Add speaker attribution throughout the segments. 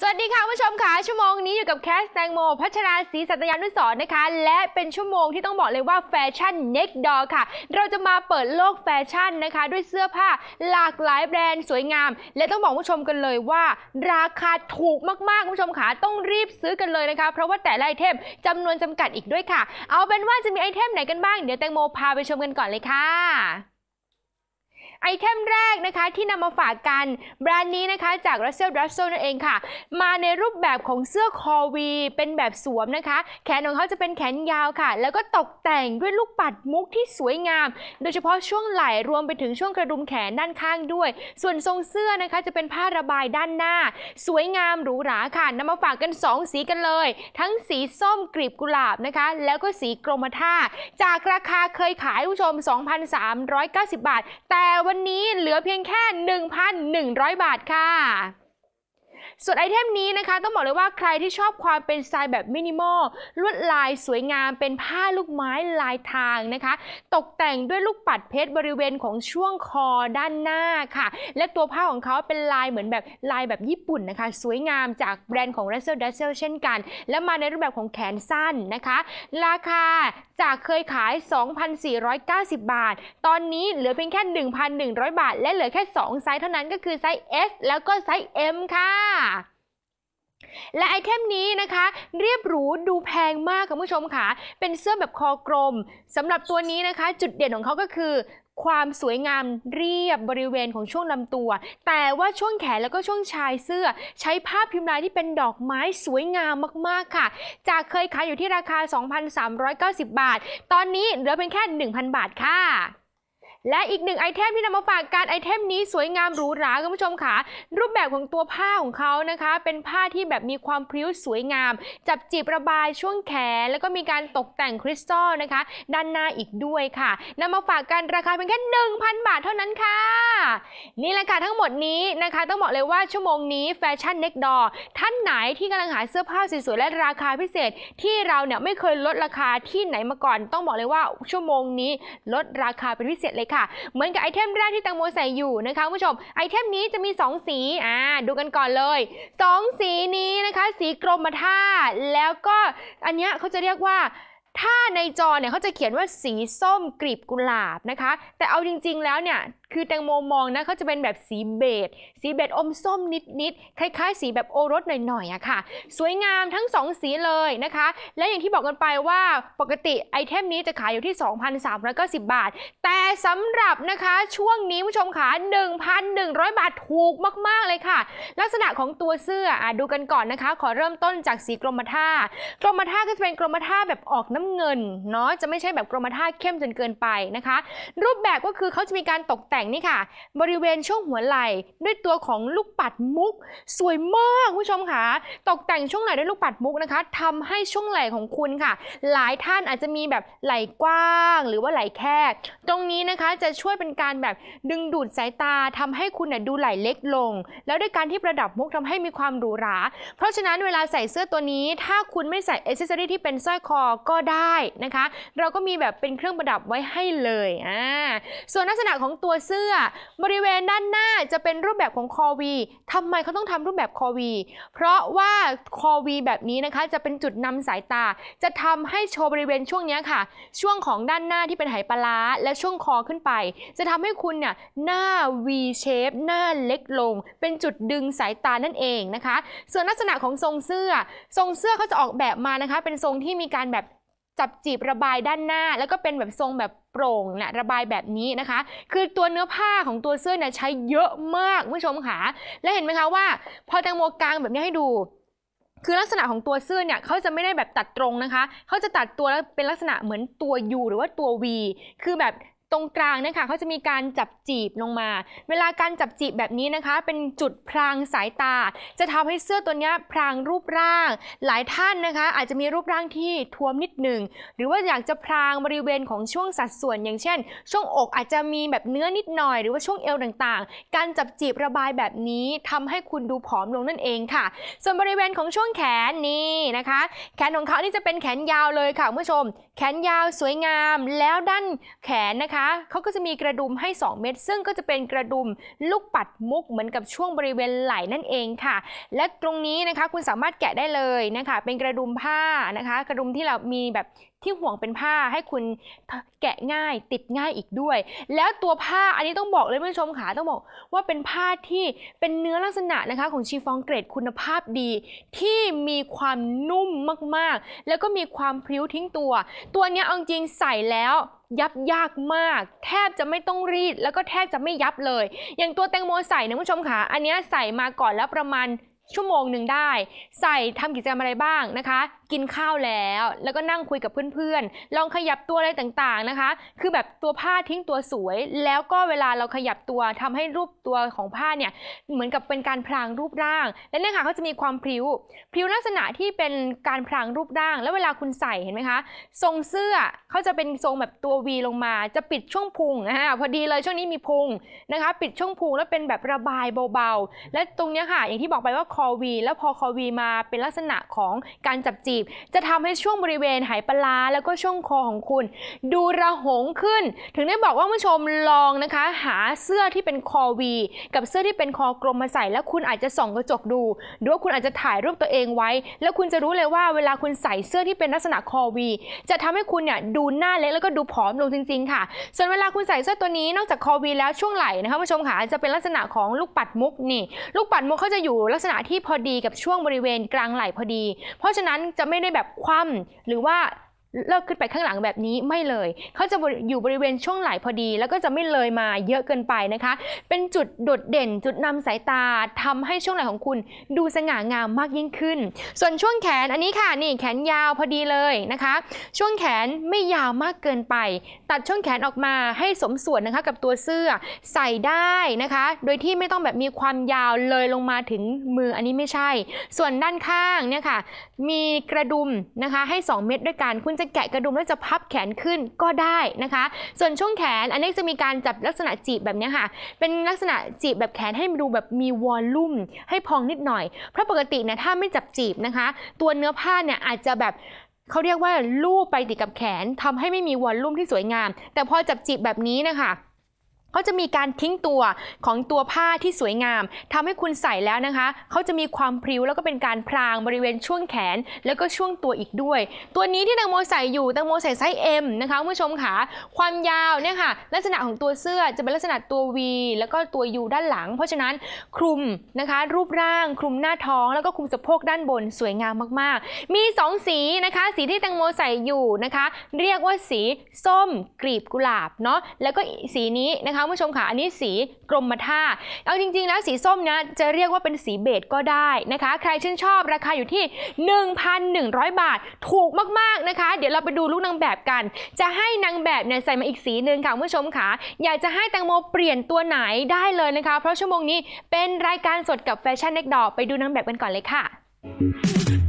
Speaker 1: สวัสดีค่ะผู้ชมค่ะชั่วโมงนี้อยู่กับแคสแตงโมพัชราศรีสัตยานุสรนะคะ และเป็นชั่วโมงที่ต้องบอกเลยว่าแฟชั่นเน็กดอค่ะ เราจะมาเปิดโลกแฟชั่นนะคะ ด้วยเสื้อผ้าหลากหลายแบรนด์สวยงาม และต้องบอกผู้ชมกันเลยว่าราคาถูกมากๆผู้ชมค่ะต้องรีบซื้อกันเลยนะคะ เพราะว่าแต่ละไอเทมจำนวนจำกัดอีกด้วยค่ะ เอาเป็นว่าจะมีไอเทมไหนกันบ้างเดี๋ยวแตงโมพาไปชมกันก่อนเลยค่ะไอเทมแรกนะคะที่นำมาฝากกันแบรนด์นี้นะคะจาก Russell Russell นั่นเองค่ะ มาในรูปแบบของเสื้อคอวี เป็นแบบสวมนะคะ แขนของเขาจะเป็นแขนยาวค่ะ แล้วก็ตกแต่งด้วยลูกปัดมุกที่สวยงาม โดยเฉพาะช่วงไหล่รวมไปถึงช่วงกระดุมแขนด้านข้างด้วย ส่วนทรงเสื้อนะคะจะเป็นผ้าระบายด้านหน้า สวยงามหรูหราค่ะนำมาฝากกัน 2 สีกันเลย ทั้งสีส้มกรีบกุหลาบนะคะ แล้วก็สีกรมท่า จากราคาเคยขายผู้ชม 2,390 บาทแต่วันนี้เหลือเพียงแค่ 1,100 บาทค่ะส่วนไอเทมนี้นะคะ ต้องบอกเลยว่าใครที่ชอบความเป็นสไตล์แบบมินิมอลลวดลายสวยงามเป็นผ้าลูกไม้ลายทางนะคะ ตกแต่งด้วยลูกปัดเพชรบริเวณของช่วงคอด้านหน้าค่ะ และตัวผ้าของเขาเป็นลายเหมือนแบบลายแบบญี่ปุ่นนะคะ สวยงามจากแบรนด์ของ r u s s e l d u s s e l เช่นกัน และมาในรูปแบบของแขนสั้นนะคะ ราคาจากเคยขาย 2,490 บาท ตอนนี้เหลือเพียงแค่1,100 บาท และเหลือแค่2ไซส์เท่านั้นก็คือไซส์ S แล้วก็ไซส์ M ค่ะ่ะและไอเทมนี้นะคะเรียบหรูดูแพงมากค่ะผู้ชมค่ะ เป็นเสื้อแบบคอกลมสำหรับตัวนี้นะคะ จุดเด่นของเขาก็คือ ความสวยงามเรียบบริเวณของช่วงลำตัว แต่ว่าช่วงแขนแล้วก็ช่วงชายเสื้อ ใช้ภาพพิมพ์ลายที่เป็นดอกไม้สวยงามมากๆค่ะ จากเคยขายอยู่ที่ราคา 2,390 บาท ตอนนี้เหลือเป็นแค่ 1,000 บาทค่ะและอีกหนึ่งไอเทมที่นำมาฝากการไอเทมนี้สวยงามหรูหราคุณผู้ชมค่ะ รูปแบบของตัวผ้าของเขานะคะ เป็นผ้าที่แบบมีความพริ้วสวยงาม จับจีบระบายช่วงแขนแล้วก็มีการตกแต่งคริสตัลนะคะด้านหน้าอีกด้วยค่ะนำมาฝากกันราคาเพียงแค่1,000บาทเท่านั้นค่ะ นี่แหละค่ะ ทั้งหมดนี้นะคะต้องบอกเลยว่าชั่วโมงนี้แฟชั่นเน็กดอท่านไหนที่กำลังหาเสื้อผ้าสวยๆและราคาพิเศษ ที่เราเนี่ยไม่เคยลดราคาที่ไหนมาก่อน ต้องบอกเลยว่า ชั่วโมงนี้ ลดราคาเป็นพิเศษเลยค่ะเหมือนกับไอเทมแรกที่แตงโมใส่อยู่นะคะผู้ชมไอเทมนี้จะมี 2 สีอ่าดูกันก่อนเลย 2 สีนี้นะคะ สีกรมท่า แล้วก็อันเนี้ยเขาจะเรียกว่า ถ้าในจอเนี่ยเขาจะเขียนว่าสีส้มกรีบกุหลาบนะคะ แต่เอาจริงๆแล้วเนี่ยคือแตงโมมองนะเขาจะเป็นแบบสีเบจสีเบจอมส้มนิดๆ คล้ายๆ สีแบบโอรสหน่อยๆอะค่ะ สวยงามทั้ง 2 สีเลยนะคะ และอย่างที่บอกกันไปว่าปกติไอเทมนี้จะขายอยู่ที่ 2,390 บาท แต่สำหรับนะคะช่วงนี้ผู้ชมขา 1,100 บาทถูกมากๆเลยค่ะ ลักษณะของตัวเสื้ออะดูกันก่อนนะคะ ขอเริ่มต้นจากสีกรมท่า กรมท่าก็จะเป็นกรมท่าแบบออกน้ำเงินเนาะจะไม่ใช่แบบกรมท่าเข้มจนเกินไปนะคะ รูปแบบก็คือเขาจะมีการตกแต่งแต่งนี่ค่ะบริเวณช่วงหัวไหล่ด้วยตัวของลูกปัดมุก สวยมากคุณผู้ชมค่ะ ตกแต่งช่วงไหล่ด้วยลูกปัดมุกนะคะ ทำให้ช่วงไหล่ของคุณค่ะ หลายท่านอาจจะมีแบบไหล่กว้างหรือว่าไหล่แคบตรงนี้นะคะจะช่วยเป็นการแบบดึงดูดสายตาทำให้คุณเนี่ยดูไหล่เล็กลง แล้วด้วยการที่ประดับมุกทำให้มีความหรูหรา เพราะฉะนั้นเวลาใส่เสื้อตัวนี้ ถ้าคุณไม่ใส่อิสซอรี่ที่เป็นสร้อยคอ ก็ได้นะคะ เราก็มีแบบเป็นเครื่องประดับไว้ให้เลยอ่าส่วนลักษณะของตัวเสื้อสื้อบริเวณด้านหน้าจะเป็นรูปแบบของคอวีทำไมเขาต้องทำรูปแบบคอวี เพราะว่าคอวีแบบนี้นะคะ จะเป็นจุดนำสายตา จะทำให้โชว์บริเวณช่วงนี้ค่ะ ช่วงของด้านหน้าที่เป็นไหปลาและช่วงคอขึ้นไป จะทำให้คุณเนี่ยหน้า V shape หน้าเล็กลง เป็นจุดดึงสายตานั่นเองนะคะ ส่วนลักษณะของทรงเสื้อ ทรงเสื้อเขาจะออกแบบมานะคะ เป็นทรงที่มีการแบบจับจีบระบายด้านหน้า แล้วก็เป็นแบบทรงแบบโปร่งนะระบายแบบนี้นะคะ คือตัวเนื้อผ้าของตัวเสื้อเนี่ยใช้เยอะมากผู้ชมค่ะ และเห็นไหมคะว่า พอแตงโมกลางแบบนี้ให้ดู คือลักษณะของตัวเสื้อเนี่ยเขาจะไม่ได้แบบตัดตรงนะคะเขาจะตัดตัวแล้วเป็นลักษณะเหมือนตัว U หรือว่าตัว V คือแบบตรงกลางนะคะเขาจะมีการจับจีบลงมา เวลาการจับจีบแบบนี้นะคะ เป็นจุดพรางสายตา จะทำให้เสื้อตัวนี้พรางรูปร่าง หลายท่านนะคะอาจจะมีรูปร่างที่ท้วมนิดหนึ่งหรือว่าอยากจะพรางบริเวณของช่วงสัดส่วน อย่างเช่น ช่วงอกอาจจะมีแบบเนื้อนิดหน่อยหรือว่าช่วงเอวต่างๆ การจับจีบระบายแบบนี้ทำให้คุณดูผอมลงนั่นเองค่ะ ส่วนบริเวณของช่วงแขนนี่นะคะ แขนของเขานี่จะเป็นแขนยาวเลยค่ะคุณผู้ชม แขนยาวสวยงามแล้วด้านแขนนะคะะเขาก็จะมีกระดุมให้ 2 เม็ดซึ่งก็จะเป็นกระดุมลูกปัดมุกเหมือนกับช่วงบริเวณไหล่นั่นเองค่ะ และตรงนี้นะคะคุณสามารถแกะได้เลยนะคะ เป็นกระดุมผ้านะคะ กระดุมที่เรามีแบบที่ห่วงเป็นผ้าให้คุณแกะง่ายติดง่ายอีกด้วย แล้วตัวผ้าอันนี้ต้องบอกเลยผู้ชมขาต้องบอกว่าเป็นผ้าที่เป็นเนื้อลักษณะนะคะ ของชีฟองเกรดคุณภาพดี ที่มีความนุ่มมากๆ แล้วก็มีความพลิ้วทิ้งตัว ตัวนี้เอาจริงใส่แล้ว ยับยากมาก แทบจะไม่ต้องรีด แล้วก็แทบจะไม่ยับเลย อย่างตัวแตงโมใส่นะผู้ชมค่ะ อันนี้ใส่มาก่อนแล้วประมาณชั่วโมงหนึ่งได้ ใส่ทำกิจกรรมอะไรบ้างนะคะ กินข้าวแล้วแล้วก็นั่งคุยกับเพื่อนๆลองขยับตัวอะไรต่างๆนะคะ คือแบบตัวผ้าทิ้งตัวสวย แล้วก็เวลาเราขยับตัวทำให้รูปตัวของผ้าเนี่ยเหมือนกับเป็นการพรางรูปร่าง และเนี่ยค่ะเขาจะมีความพลิ้วพลิ้วลักษณะที่เป็นการพรางรูปร่าง แล้วเวลาคุณใส่เห็นไหมคะทรงเสื้อเขาจะเป็นทรงแบบตัววีลงมาจะปิดช่วงพุงะ่ะพอดีเลยช่วงนี้มีพุงนะคะ ปิดช่วงพุงแล้วเป็นแบบระบายเบาๆและตรงเนี้ยค่ะอย่างที่บอกไปว่าคอวีแล้วพอคอวีมาเป็นลักษณะของการจับจีบ จะทำให้ช่วงบริเวณไหปลาแล้วก็ช่วงคอของคุณ ดูระหงขึ้น ถึงได้บอกว่าผู้ชมลองนะคะ หาเสื้อที่เป็นคอวี กับเสื้อที่เป็นคอกลมมาใส่แล้วคุณอาจจะส่องกระจกดูหรือว่าคุณอาจจะถ่ายรูปตัวเองไว้ แล้วคุณจะรู้เลยว่าเวลาคุณใส่เสื้อที่เป็นลักษณะคอวีจะทำให้คุณเนี่ยดูหน้าเล็กแล้วก็ดูผอมลงจริงๆค่ะส่วนเวลาคุณใส่เสื้อตัวนี้นอกจากคอวี แล้วช่วงไหล่นะคะผู้ชมค่ะจะเป็นลักษณะของลูกปัดมุกนี่ ลูกปัดมุกเขาจะอยู่ลักษณะที่พอดีกับช่วงบริเวณกลางไหล่พอดี เพราะฉะนั้นจะไม่ได้แบบคว่ำหรือว่าเลิกขึ้นไปข้างหลังแบบนี้ไม่เลยเขาจะอยู่บริเวณช่วงไหล่พอดี แล้วก็จะไม่เลยมาเยอะเกินไปนะคะ เป็นจุดโดดเด่นจุดนำสายตาทำให้ช่วงไหล่ของคุณดูสง่างามมากยิ่งขึ้น ส่วนช่วงแขนอันนี้ค่ะนี่แขนยาวพอดีเลยนะคะ ช่วงแขนไม่ยาวมากเกินไป ตัดช่วงแขนออกมาให้สมส่วนนะคะกับตัวเสื้อใส่ได้นะคะ โดยที่ไม่ต้องแบบมีความยาวเลยลงมาถึงมืออันนี้ไม่ใช่ ส่วนด้านข้างเนี่ยค่ะมีกระดุมนะคะให้ 2 เม็ดด้วยกันคุณจะจะแกะกระดุมแล้วจะพับแขนขึ้นก็ได้นะคะ ส่วนช่วงแขนอันนี้จะมีการจับลักษณะจีบแบบนี้ค่ะ เป็นลักษณะจีบแบบแขนให้ดูแบบมีวอลลุ่มให้พองนิดหน่อย เพราะปกติเนี่ยถ้าไม่จับจีบนะคะ ตัวเนื้อผ้าเนี่ยอาจจะแบบเขาเรียกว่าลู่ไปติดกับแขน ทำให้ไม่มีวอลลุ่มที่สวยงาม แต่พอจับจีบแบบนี้นะคะเขาจะมีการทิ้งตัวของตัวผ้าที่สวยงาม ทำให้คุณใส่แล้วนะคะ เขาจะมีความพริ้วแล้วก็เป็นการพรางบริเวณช่วงแขน แล้วก็ช่วงตัวอีกด้วย ตัวนี้ที่ตังโมใส่อยู่ตังโมใส่ไซส์ M นะคะคุณผู้ชมค่ะความยาวเนี่ยค่ะ ลักษณะของตัวเสื้อจะเป็นลักษณะตัว V แล้วก็ตัว U ด้านหลัง เพราะฉะนั้นคลุมนะคะ รูปร่างคลุมหน้าท้อง แล้วก็คลุมสะโพกด้านบน สวยงามมาก ๆ มี 2 สีนะคะ สีที่ตังโมใส่อยู่นะคะ เรียกว่าสีส้มกรีบกุหลาบเนาะแล้วก็สีนี้นะคะคะผู้ชมค่ะอันนี้สีกรมท่า เอาจริง ๆ แล้วสีส้มนะจะเรียกว่าเป็นสีเบจก็ได้นะคะ ใครชื่นชอบราคาอยู่ที่ 1,100 บาทถูกมากๆนะคะ เดี๋ยวเราไปดูลูกนางแบบกัน จะให้นางแบบเนี่ยใส่มาอีกสีหนึ่งค่ะผู้ชมค่ะอยากจะให้แตงโมเปลี่ยนตัวไหนได้เลยนะคะ เพราะชั่วโมงนี้เป็นรายการสดกับแฟชั่นเน็กดอไปดูนางแบบกันก่อนเลยค่ะ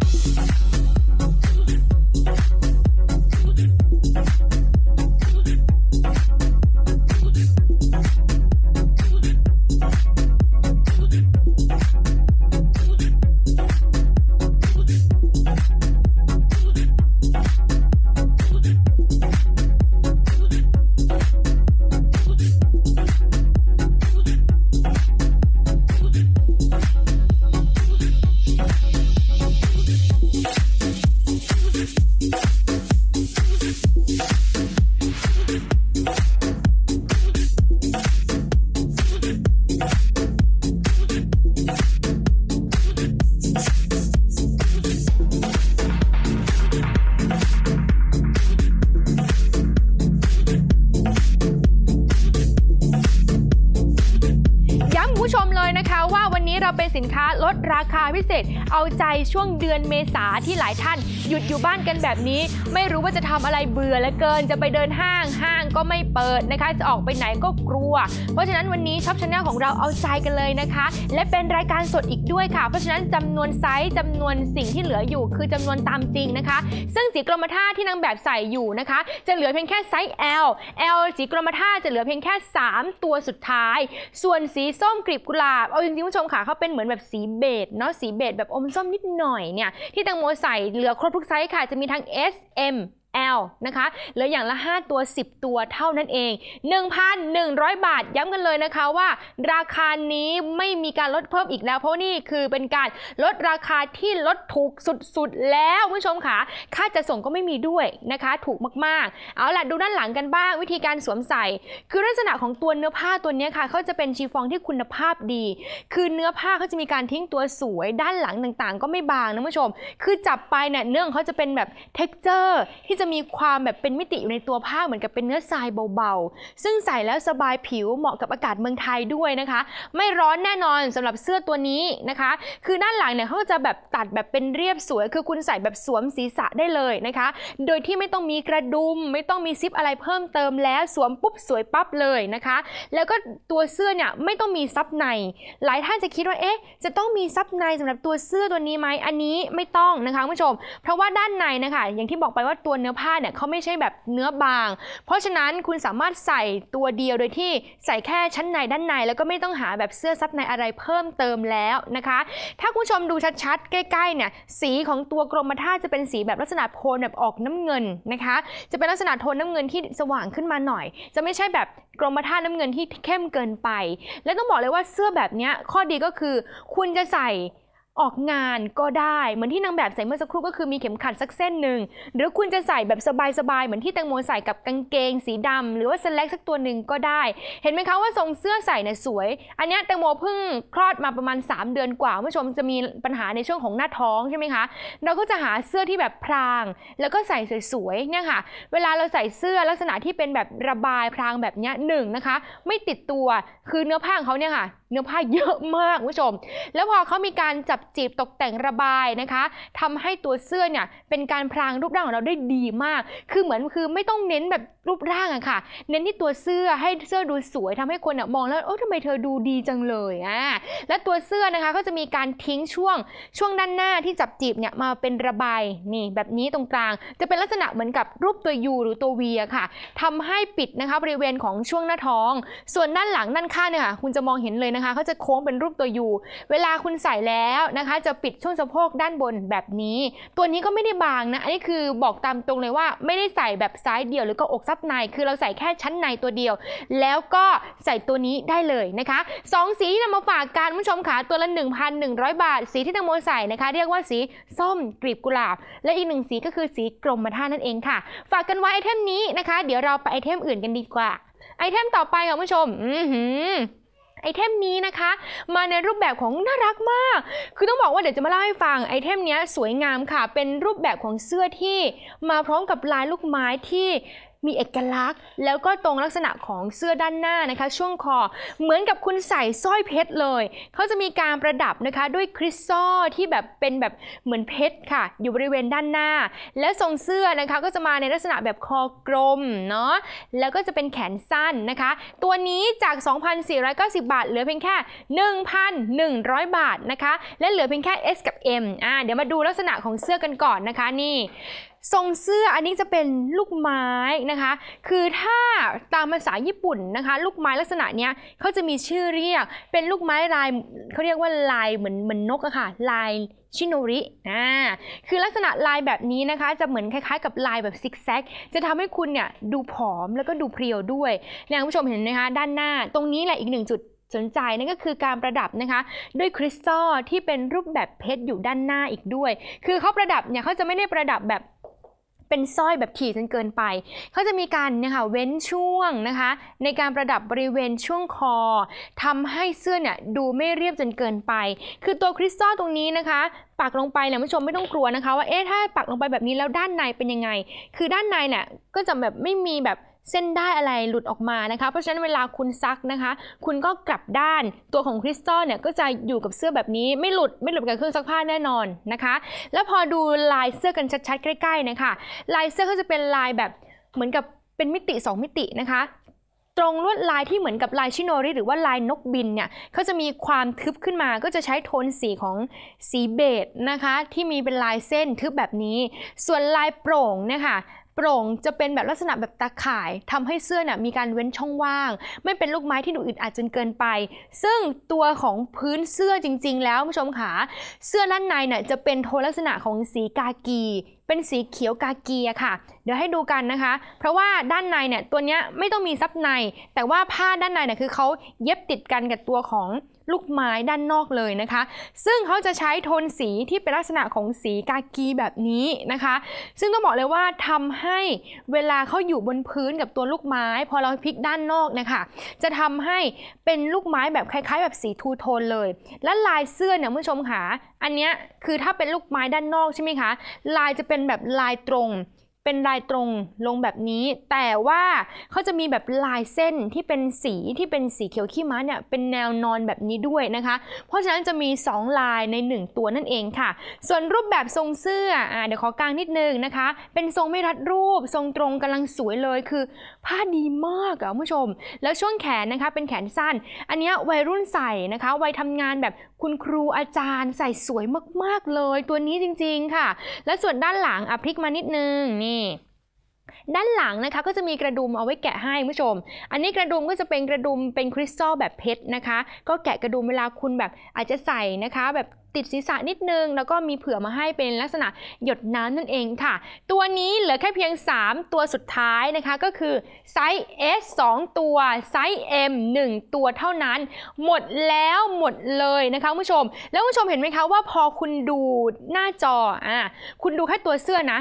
Speaker 1: ว่าวันนี้เราเป็นสินค้าลดราคาพิเศษเอาใจช่วงเดือนเมษาที่หลายท่าน หยุดอยู่บ้านกันแบบนี้ ไม่รู้ว่าจะทำอะไรเบื่อและเกินจะไปเดินห้าง ห้างก็ไม่เปิดนะคะจะออกไปไหนก็กลัว เพราะฉะนั้นวันนี้ช็อปชาแนลของเราเอาใจกันเลยนะคะ และเป็นรายการสดอีกด้วยค่ะ เพราะฉะนั้นจำนวนไซส์จำนวนสิ่งที่เหลืออยู่ คือจำนวนตามจริงนะคะซึ่งสีกรมท่าที่นางแบบใส่อยู่นะคะ จะเหลือเพียงแค่ไซส์ L L สีกรมท่าจะเหลือเพียงแค่3 ตัวสุดท้าย ส่วนสีส้มกลีบกุหลาบเอาจริงผู้ชมค่ะเขาเป็นเหมือนแบบสีเบจเนาะสีเบจแบบอมส้มนิดหน่อยเนี่ยที่แตงโมใส่เหลือครบทุกไซส์ค่ะ จะมีทั้ง S M L นะคะเหลืออย่างละ 5 ตัว 10 ตัวเท่านั้นเอง 1,100 บาทย้ำกันเลยนะคะว่า ราคานี้ไม่มีการลดเพิ่มอีกแล้ว เพราะนี่คือเป็นการลดราคาที่ลดถูกสุดๆแล้วคุณผู้ชมค่ะค่าจะส่งก็ไม่มีด้วยนะคะ ถูกมาก ๆ เอาล่ะดูด้านหลังกันบ้างวิธีการสวมใส่ คือลักษณะของตัวเนื้อผ้าตัวนี้ค่ะเขาจะเป็นชีฟองที่คุณภาพดี คือเนื้อผ้าเขาจะมีการทิ้งตัวสวย ด้านหลังต่างๆ ก็ไม่บางนะคุณผู้ชม คือจับไปเนี่ยเนื่องเขาจะเป็นแบบเ็กเจอร์ที่จะจะมีความแบบเป็นมิติอยู่ในตัวผ้าเหมือนกับเป็นเนื้อทรายเบาๆ ซึ่งใส่แล้วสบายผิวเหมาะกับอากาศเมืองไทยด้วยนะคะ ไม่ร้อนแน่นอนสำหรับเสื้อตัวนี้นะคะ คือด้านหลังเนี่ยเขาจะแบบตัดแบบเป็นเรียบสวย คือคุณใส่แบบสวมศีรษะได้เลยนะคะ โดยที่ไม่ต้องมีกระดุม ไม่ต้องมีซิปอะไรเพิ่มเติมแล้วสวมปุ๊บสวยปั๊บเลยนะคะ แล้วก็ตัวเสื้อเนี่ยไม่ต้องมีซับใน หลายท่านจะคิดว่าเอ๊ะจะต้องมีซับในสำหรับตัวเสื้อตัวนี้ไหมอันนี้ไม่ต้องนะคะคุณผู้ชม เพราะว่าด้านในนะคะอย่างที่บอกไปว่าตัวเนื้อผ้าเนี่ยเขาไม่ใช่แบบเนื้อบาง เพราะฉะนั้นคุณสามารถใส่ตัวเดียวโดยที่ใส่แค่ชั้นในด้านในแล้วก็ไม่ต้องหาแบบเสื้อซับในอะไรเพิ่มเติมแล้วนะคะ ถ้าคุณชมดูชัดๆใกล้ๆเนี่ยสีของตัวกรมท่าจะเป็นสีแบบลักษณะโทนแบบออกน้ำเงินนะคะ จะเป็นลักษณะโทนน้าเงินที่สว่างขึ้นมาหน่อย จะไม่ใช่แบบกรมท่าน้ำเงินที่เข้มเกินไป และต้องบอกเลยว่าเสื้อแบบนี้ข้อดีก็คือคุณจะใส่ออกงานก็ได้ เหมือนที่นางแบบใส่เมื่อสักครู่ก็คือมีเข็มขัดสักเส้นหนึ่ง หรือคุณจะใส่แบบสบายๆ เหมือนที่แตงโมใส่กับกางเกงสีดำหรือว่าสแล็กสักตัวหนึ่งก็ได้ เห็นไหมคะว่าทรงเสื้อใส่เนี่ยสวย อันนี้แตงโมเพิ่งคลอดมาประมาณ 3 เดือนกว่าผู้ชมจะมีปัญหาในช่วงของหน้าท้องใช่ไหมคะเราก็จะหาเสื้อที่แบบพรางแล้วก็ใส่สวยๆเนี่ยค่ะ เวลาเราใส่เสื้อลักษณะที่เป็นแบบระบายพรางแบบนี้หนึ่งนะคะไม่ติดตัวคือเนื้อผ้าของเขาเนี่ยค่ะเนื้อผ้าเยอะมากคุณผู้ชม แล้วพอเขามีการจับจีบตกแต่งระบายนะคะ ทำให้ตัวเสื้อเนี่ยเป็นการพรางรูปร่างของเราได้ดีมาก คือเหมือนคือไม่ต้องเน้นแบบรูปร่างอะค่ะ เน้นที่ตัวเสื้อให้เสื้อดูสวยทำให้คนมองแล้วโอ้ทำไมเธอดูดีจังเลยอ่ะและตัวเสื้อนะคะก็จะมีการทิ้งช่วงช่วงด้านหน้าที่จับจีบเนี่ยมาเป็นระบาย นี่แบบนี้ตรงกลาง จะเป็นลักษณะเหมือนกับรูปตัวยูหรือตัววีอะค่ะทำให้ปิดนะคะบริเวณของช่วงหน้าท้อง ส่วนด้านหลังด้านข้างเนี่ยคุณจะมองเห็นเลยนะคะคะเขาจะโค้งเป็นรูปตัวยูเวลาคุณใส่แล้วนะคะ จะปิดช่วงสะโพกด้านบนแบบนี้ ตัวนี้ก็ไม่ได้บางนะ อันนี้คือบอกตามตรงเลยว่า ไม่ได้ใส่แบบซ้ายเดียวหรือก็อกซับใน คือเราใส่แค่ชั้นในตัวเดียว แล้วก็ใส่ตัวนี้ได้เลยนะคะ 2 สีนำมาฝากกันผู้ชมขาตัวละ 1,100 บาท สีที่ตังโมใส่นะคะ เรียกว่าสีส้มกรีบกุหลาบ และอีกหนึ่งสีก็คือสีกรมท่านั่นเองค่ะ ฝากกันไว้ไอเทมนี้นะคะ เดี๋ยวเราไปไอเทมอื่นกันดีกว่า ไอเทมต่อไปค่ะผู้ชมอือหือไอเทมนี้นะคะ มาในรูปแบบของน่ารักมาก คือต้องบอกว่าเดี๋ยวจะมาเล่าให้ฟัง ไอเทมนี้สวยงามค่ะ เป็นรูปแบบของเสื้อที่ มาพร้อมกับลายลูกไม้ที่มีเอกลักษณ์ แล้วก็ตรงลักษณะของเสื้อด้านหน้านะคะ ช่วงคอเหมือนกับคุณใส่สร้อยเพชรเลย เขาจะมีการประดับนะคะด้วยคริสซลที่แบบเป็นแบบเหมือนเพชรค่ะ อยู่บริเวณด้านหน้า และทรงเสื้อนะคะก็จะมาในลักษณะแบบคอกลมเนาะแล้วก็จะเป็นแขนสั้นนะคะ ตัวนี้จาก 2,490 บาทเหลือเพียงแค่ 1,100 บาทนะคะและเหลือเพียงแค่ S กับ M อ่าเดี๋ยวมาดูลักษณะของเสื้อกันก่อนนะคะนี่ทรงเสื้ออันนี้จะเป็นลูกไม้นะคะ คือถ้าตามภาษาญี่ปุ่นนะคะลูกไม้ลักษณะเนี้ยเขาจะมีชื่อเรียกเป็นลูกไม้ ลายเขาเรียกว่าลายเหมือนเหมือนนกอะค่ะลายชิโนริอ่า คือลักษณะลายแบบนี้นะคะจะเหมือนคล้ายๆกับลายแบบซิกแซกจะทำให้คุณเนี่ยดูผอมแล้วก็ดูเพรียวด้วยนยคุณผู้ชมเห็นไหมคะด้านหน้าตรงนี้แหละอีกหนึ่งจุดสนใจนั่นก็คือการประดับนะคะด้วยคริสตัลที่เป็นรูปแบบเพชรอยู่ด้านหน้าอีกด้วย คือเขาประดับเนี่ยเขาจะไม่ได้ประดับแบบเป็นสร้อยแบบขีดจนเกินไป เขาจะมีการนะคะเว้นช่วงนะคะ ในการประดับบริเวณช่วงคอ ทำให้เสื้อเนี่ยดูไม่เรียบจนเกินไป คือตัวคริสตัลตรงนี้นะคะ ปักลงไปเนี่ยผู้ชมไม่ต้องกลัวนะคะ ว่าเอ๊ะถ้าปักลงไปแบบนี้แล้วด้านในเป็นยังไง คือด้านในเนี่ยก็จะแบบไม่มีแบบเส้นได้อะไรหลุดออกมานะคะเพราะฉะนั้นเวลาคุณซักนะคะ คุณก็กลับด้านตัวของคริสตัลเนี่ยก็จะอยู่กับเสื้อแบบนี้ไม่หลุดไม่หลุดกับเครื่องซักผ้าแน่นอนนะคะ แล้วพอดูลายเสื้อกันชัดๆใกล้ ๆนะคะลายเสื้อก็จะเป็นลายแบบเหมือนกับเป็นมิติ 2 มิตินะคะ ตรงลวดลายที่เหมือนกับลายชิโนริ หรือว่าลายนกบินเนี่ยเขาจะมีความทึบขึ้นมา ก็จะใช้โทนสีของสีเบจนะคะ ที่มีเป็นลายเส้นทึบแบบนี้ ส่วนลายโปร่งเนี่ยค่ะโปร่งจะเป็นแบบลักษณะแบบตาข่ายทำให้เสื้อเนี่ยมีการเว้นช่องว่าง ไม่เป็นลูกไม้ที่ดูอึดอัดจนเกินไป ซึ่งตัวของพื้นเสื้อจริงๆแล้วผู้ชมขาเสื้อด้านในเนี่ยจะเป็นโทนลักษณะของสีกากีเป็นสีเขียวกากีค่ะเดี๋ยวให้ดูกันนะคะ เพราะว่าด้านในเนี่ย ตัวเนี้ยไม่ต้องมีซับใน แต่ว่าผ้าด้านในเนี่ยคือเขาเย็บติดกันกับตัวของลูกไม้ด้านนอกเลยนะคะ ซึ่งเขาจะใช้โทนสีที่เป็นลักษณะของสีกากีแบบนี้นะคะ ซึ่งต้องบอกเลยว่าทำให้เวลาเขาอยู่บนพื้นกับตัวลูกไม้ พอเราพลิกด้านนอกนะคะจะทำให้เป็นลูกไม้แบบคล้าย ๆ แบบสีทูโทนเลยและลายเสื้อเนี่ยผู้ชมค่ะอันนี้คือถ้าเป็นลูกไม้ด้านนอกใช่ไหมคะลายจะเป็นเป็นแบบลายตรง เป็นลายตรงลงแบบนี้ แต่ว่าเขาจะมีแบบลายเส้นที่เป็นสีที่เป็นสีเขียวขี้ม้าเนี่ย เป็นแนวนอนแบบนี้ด้วยนะคะ เพราะฉะนั้นจะมี 2 ลายใน 1 ตัวนั่นเองค่ะ ส่วนรูปแบบทรงเสื้ออเดี๋ยวขอกางนิดนึงนะคะ เป็นทรงไม่รัดรูปทรงตรงกำลังสวยเลย คือ ผ้าดีมากอะค่ะผู้ชม แล้วช่วงแขนนะคะเป็นแขนสั้น อันนี้วัยรุ่นใส่นะคะ วัยทำงานแบบคุณครูอาจารย์ใส่สวยมาก ๆ เลย ตัวนี้จริงๆค่ะ และส่วนด้านหลังอภพลิกมานิดนึง นี่ ด้านหลังนะคะก็จะมีกระดุมเอาไว้แกะให้ผู้ชม อันนี้กระดุมก็จะเป็นกระดุมเป็นคริสตัลแบบเพชรนะคะ ก็แกะกระดุมเวลาคุณแบบอาจจะใส่นะคะแบบติดศีรษะนิดนึงแล้วก็มีเผื่อมาให้เป็นลักษณะหยดน้ำนั่นเองค่ะ ตัวนี้เหลือแค่เพียง 3 ตัวสุดท้ายนะคะก็คือ ไซส์ S 2ตัว ไซส์ M 1 ตัวเท่านั้น หมดแล้วหมดเลยนะคะผู้ชม แล้วผู้ชมเห็นไหมคะว่าพอคุณดูหน้าจออ่ะคุณดูแค่ตัวเสื้อนะ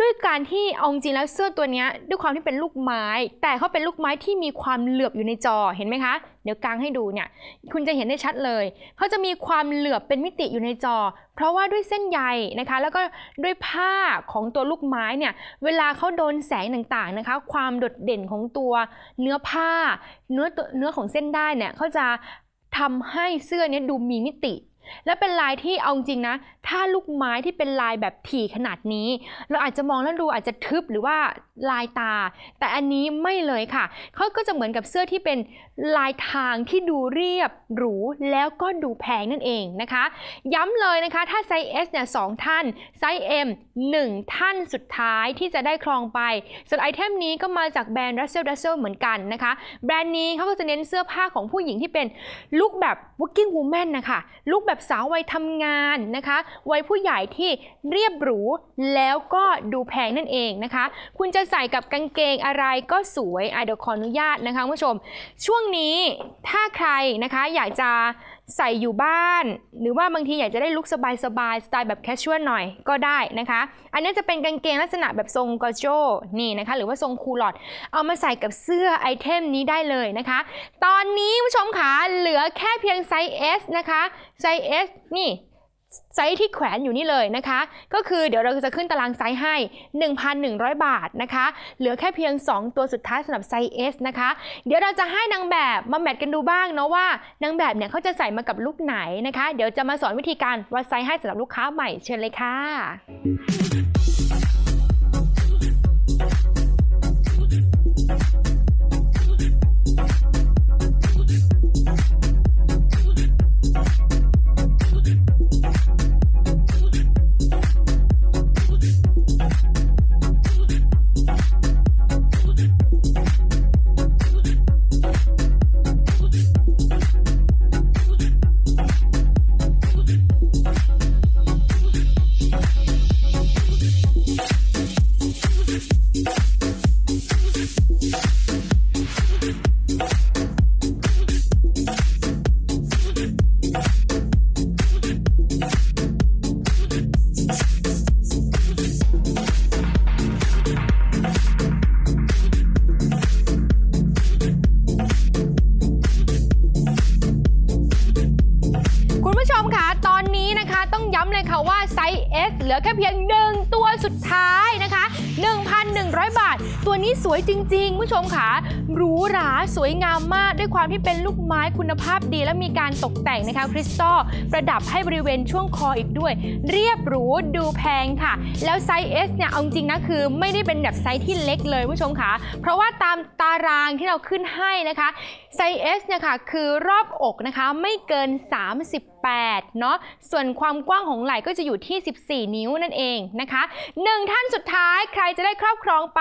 Speaker 1: ด้วยการที่เอาจริงแล้วเสื้อตัวนี้ด้วยความที่เป็นลูกไม้แต่เขาเป็นลูกไม้ที่มีความเหลือบอยู่ในจอเห็นไหมคะเดี๋ยวกางให้ดูเนี่ยคุณจะเห็นได้ชัดเลยเขาจะมีความเหลือบเป็นมิติอยู่ในจอ เพราะว่าด้วยเส้นใยนะคะ แล้วก็ด้วยผ้าของตัวลูกไม้เนี่ยเวลาเขาโดนแสงต่างๆนะคะ ความโดดเด่นของตัวเนื้อผ้าเนื้อเนื้อของเส้นได้เนี่ยเขาจะทำให้เสื้อนี้ดูมีมิติและเป็นลายที่เอาจริงนะถ้าลูกไม้ที่เป็นลายแบบถี่ขนาดนี้ เราอาจจะมองแล้วดูอาจจะทึบหรือว่าลายตา แต่อันนี้ไม่เลยค่ะ เขาก็จะเหมือนกับเสื้อที่เป็นลายทางที่ดูเรียบ หรูแล้วก็ดูแพงนั่นเองนะคะ ย้ำเลยนะคะถ้าไซส์ S เนี่ยสท่าน ไซส์ M 1ท่านสุดท้ายที่จะได้ครองไปส่วนไอเทมนี้ก็มาจากแบรนด์ Russell Russell เหมือนกันนะคะ แบรนด์นี้เขาก็จะเน้นเสื้อผ้าของผู้หญิงที่เป็นลุกแบบ working woman นะคะลุกแบบแบบสาววัยทำงานนะคะวัยผู้ใหญ่ที่เรียบหรู แล้วก็ดูแพงนั่นเองนะคะคุณจะใส่กับกางเกงอะไรก็สวยอเดี๋ยวขออนุญาตนะคะคุณผู้ชม ช่วงนี้ถ้าใครนะคะอยากจะใส่อยู่บ้านหรือว่าบางทีอยากจะได้ลุคสบายสสไตล์แบบแคชชวลหน่อยก็ได้นะคะ อันนี้จะเป็นกางเกงลักษณะแบบทรงกอโจนี่นะคะ หรือว่าทรงคูลอด เอามาใส่กับเสื้อไอเทมนี้ได้เลยนะคะ ตอนนี้ผู้ชมขาเหลือแค่เพียงไซส์ S นะคะ ไซส์ S นี่ไซส์ที่แขวนอยู่นี่เลยนะคะ ก็คือเดี๋ยวเราจะขึ้นตารางไซส์ให้ 1,100 บาทนะคะ เหลือแค่เพียง 2 ตัวสุดท้ายสำหรับไซส์ S นะคะ เดี๋ยวเราจะให้นางแบบมาแมทกันดูบ้าง เนาะว่า นางแบบเนี่ยเขาจะใส่มากับลูกไหนนะคะ เดี๋ยวจะมาสอนวิธีการวัดไซส์ให้สำหรับลูกค้าใหม่ เชิญเลยค่ะชมค่ะหรูหรา สวยงามมากด้วยความที่เป็นลูกไม้คุณภาพดีและมีการตกแต่งนะคะคริสตัลประดับให้บริเวณช่วงคออีกด้วย เรียบหรูดูแพงค่ะแล้วไซส์ S เนี่ยเอาจริงนะคือไม่ได้เป็นแบบไซส์ที่เล็กเลยผู้ชมค่ะเพราะว่าตามตารางที่เราขึ้นให้นะคะไซส์ S เนี่ยค่ะคือรอบอกนะคะไม่เกิน 38 เนาะส่วนความกว้างของไหล่ก็จะอยู่ที่ 14 นิ้วนั่นเองนะคะหนึ่งท่านสุดท้ายใครจะได้ครอบครองไป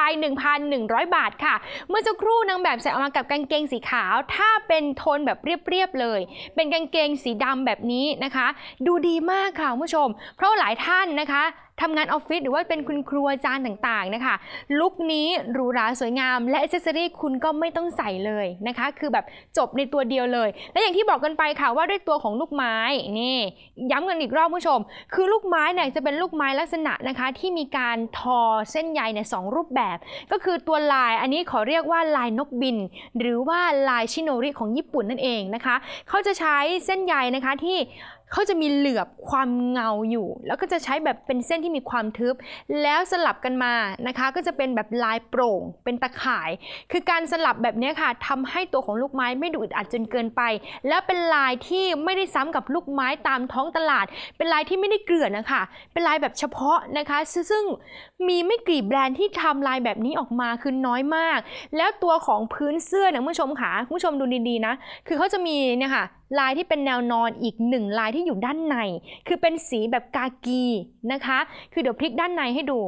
Speaker 1: 1,100 บาทค่ะ เมื่อสักครู่นางแบบใส่ออกมากับกางเกงสีขาว ถ้าเป็นโทนแบบเรียบๆเลย เป็นกางเกงสีดำแบบนี้นะคะ ดูดีมากค่ะผู้ชม เพราะหลายท่านนะคะทำงานออฟฟิศหรือว่าเป็นคุณครัวจานต่างๆนะคะ ลุคนี้หรูหราสวยงามและอิสเซอรี่คุณก็ไม่ต้องใส่เลยนะคะ คือแบบจบในตัวเดียวเลย และอย่างที่บอกกันไปค่ะว่าด้วยตัวของลูกไม้ นี่ ย้ำกันอีกรอบผู้ชม คือลูกไม้เนี่ยจะเป็นลูกไม้ลักษณะนะคะ ที่มีการทอเส้นใยในสองรูปแบบ ก็คือตัวลาย อันนี้ขอเรียกว่าลายนกบินหรือว่าลายชิโนริของญี่ปุ่นนั่นเองนะคะเขาจะใช้เส้นใยนะคะที่เขาจะมีเหลือบความเงาอยู่ แล้วก็จะใช้แบบเป็นเส้นที่มีความทึบ แล้วสลับกันมานะคะ ก็จะเป็นแบบลายโปร่ง เป็นตะข่าย คือการสลับแบบนี้ค่ะทำให้ตัวของลูกไม้ไม่ดูอึดอัดจนเกินไป แล้วเป็นลายที่ไม่ได้ซ้ำกับลูกไม้ตามท้องตลาด เป็นลายที่ไม่ได้เกลื่อนนะคะ เป็นลายแบบเฉพาะนะคะ ซึ่งมีไม่กี่แบรนด์ที่ทำลายแบบนี้ออกมาคือน้อยมาก แล้วตัวของพื้นเสื้อนะคุณผู้ชมค่ะคุณผู้ชมดูดีๆนะ คือเขาจะมีเนี่ยค่ะลายที่เป็นแนวนอนอีกหนึ่งลายที่อยู่ด้านใน คือเป็นสีแบบกากี นะคะ คือเดี๋ยวพลิกด้านในให้ดู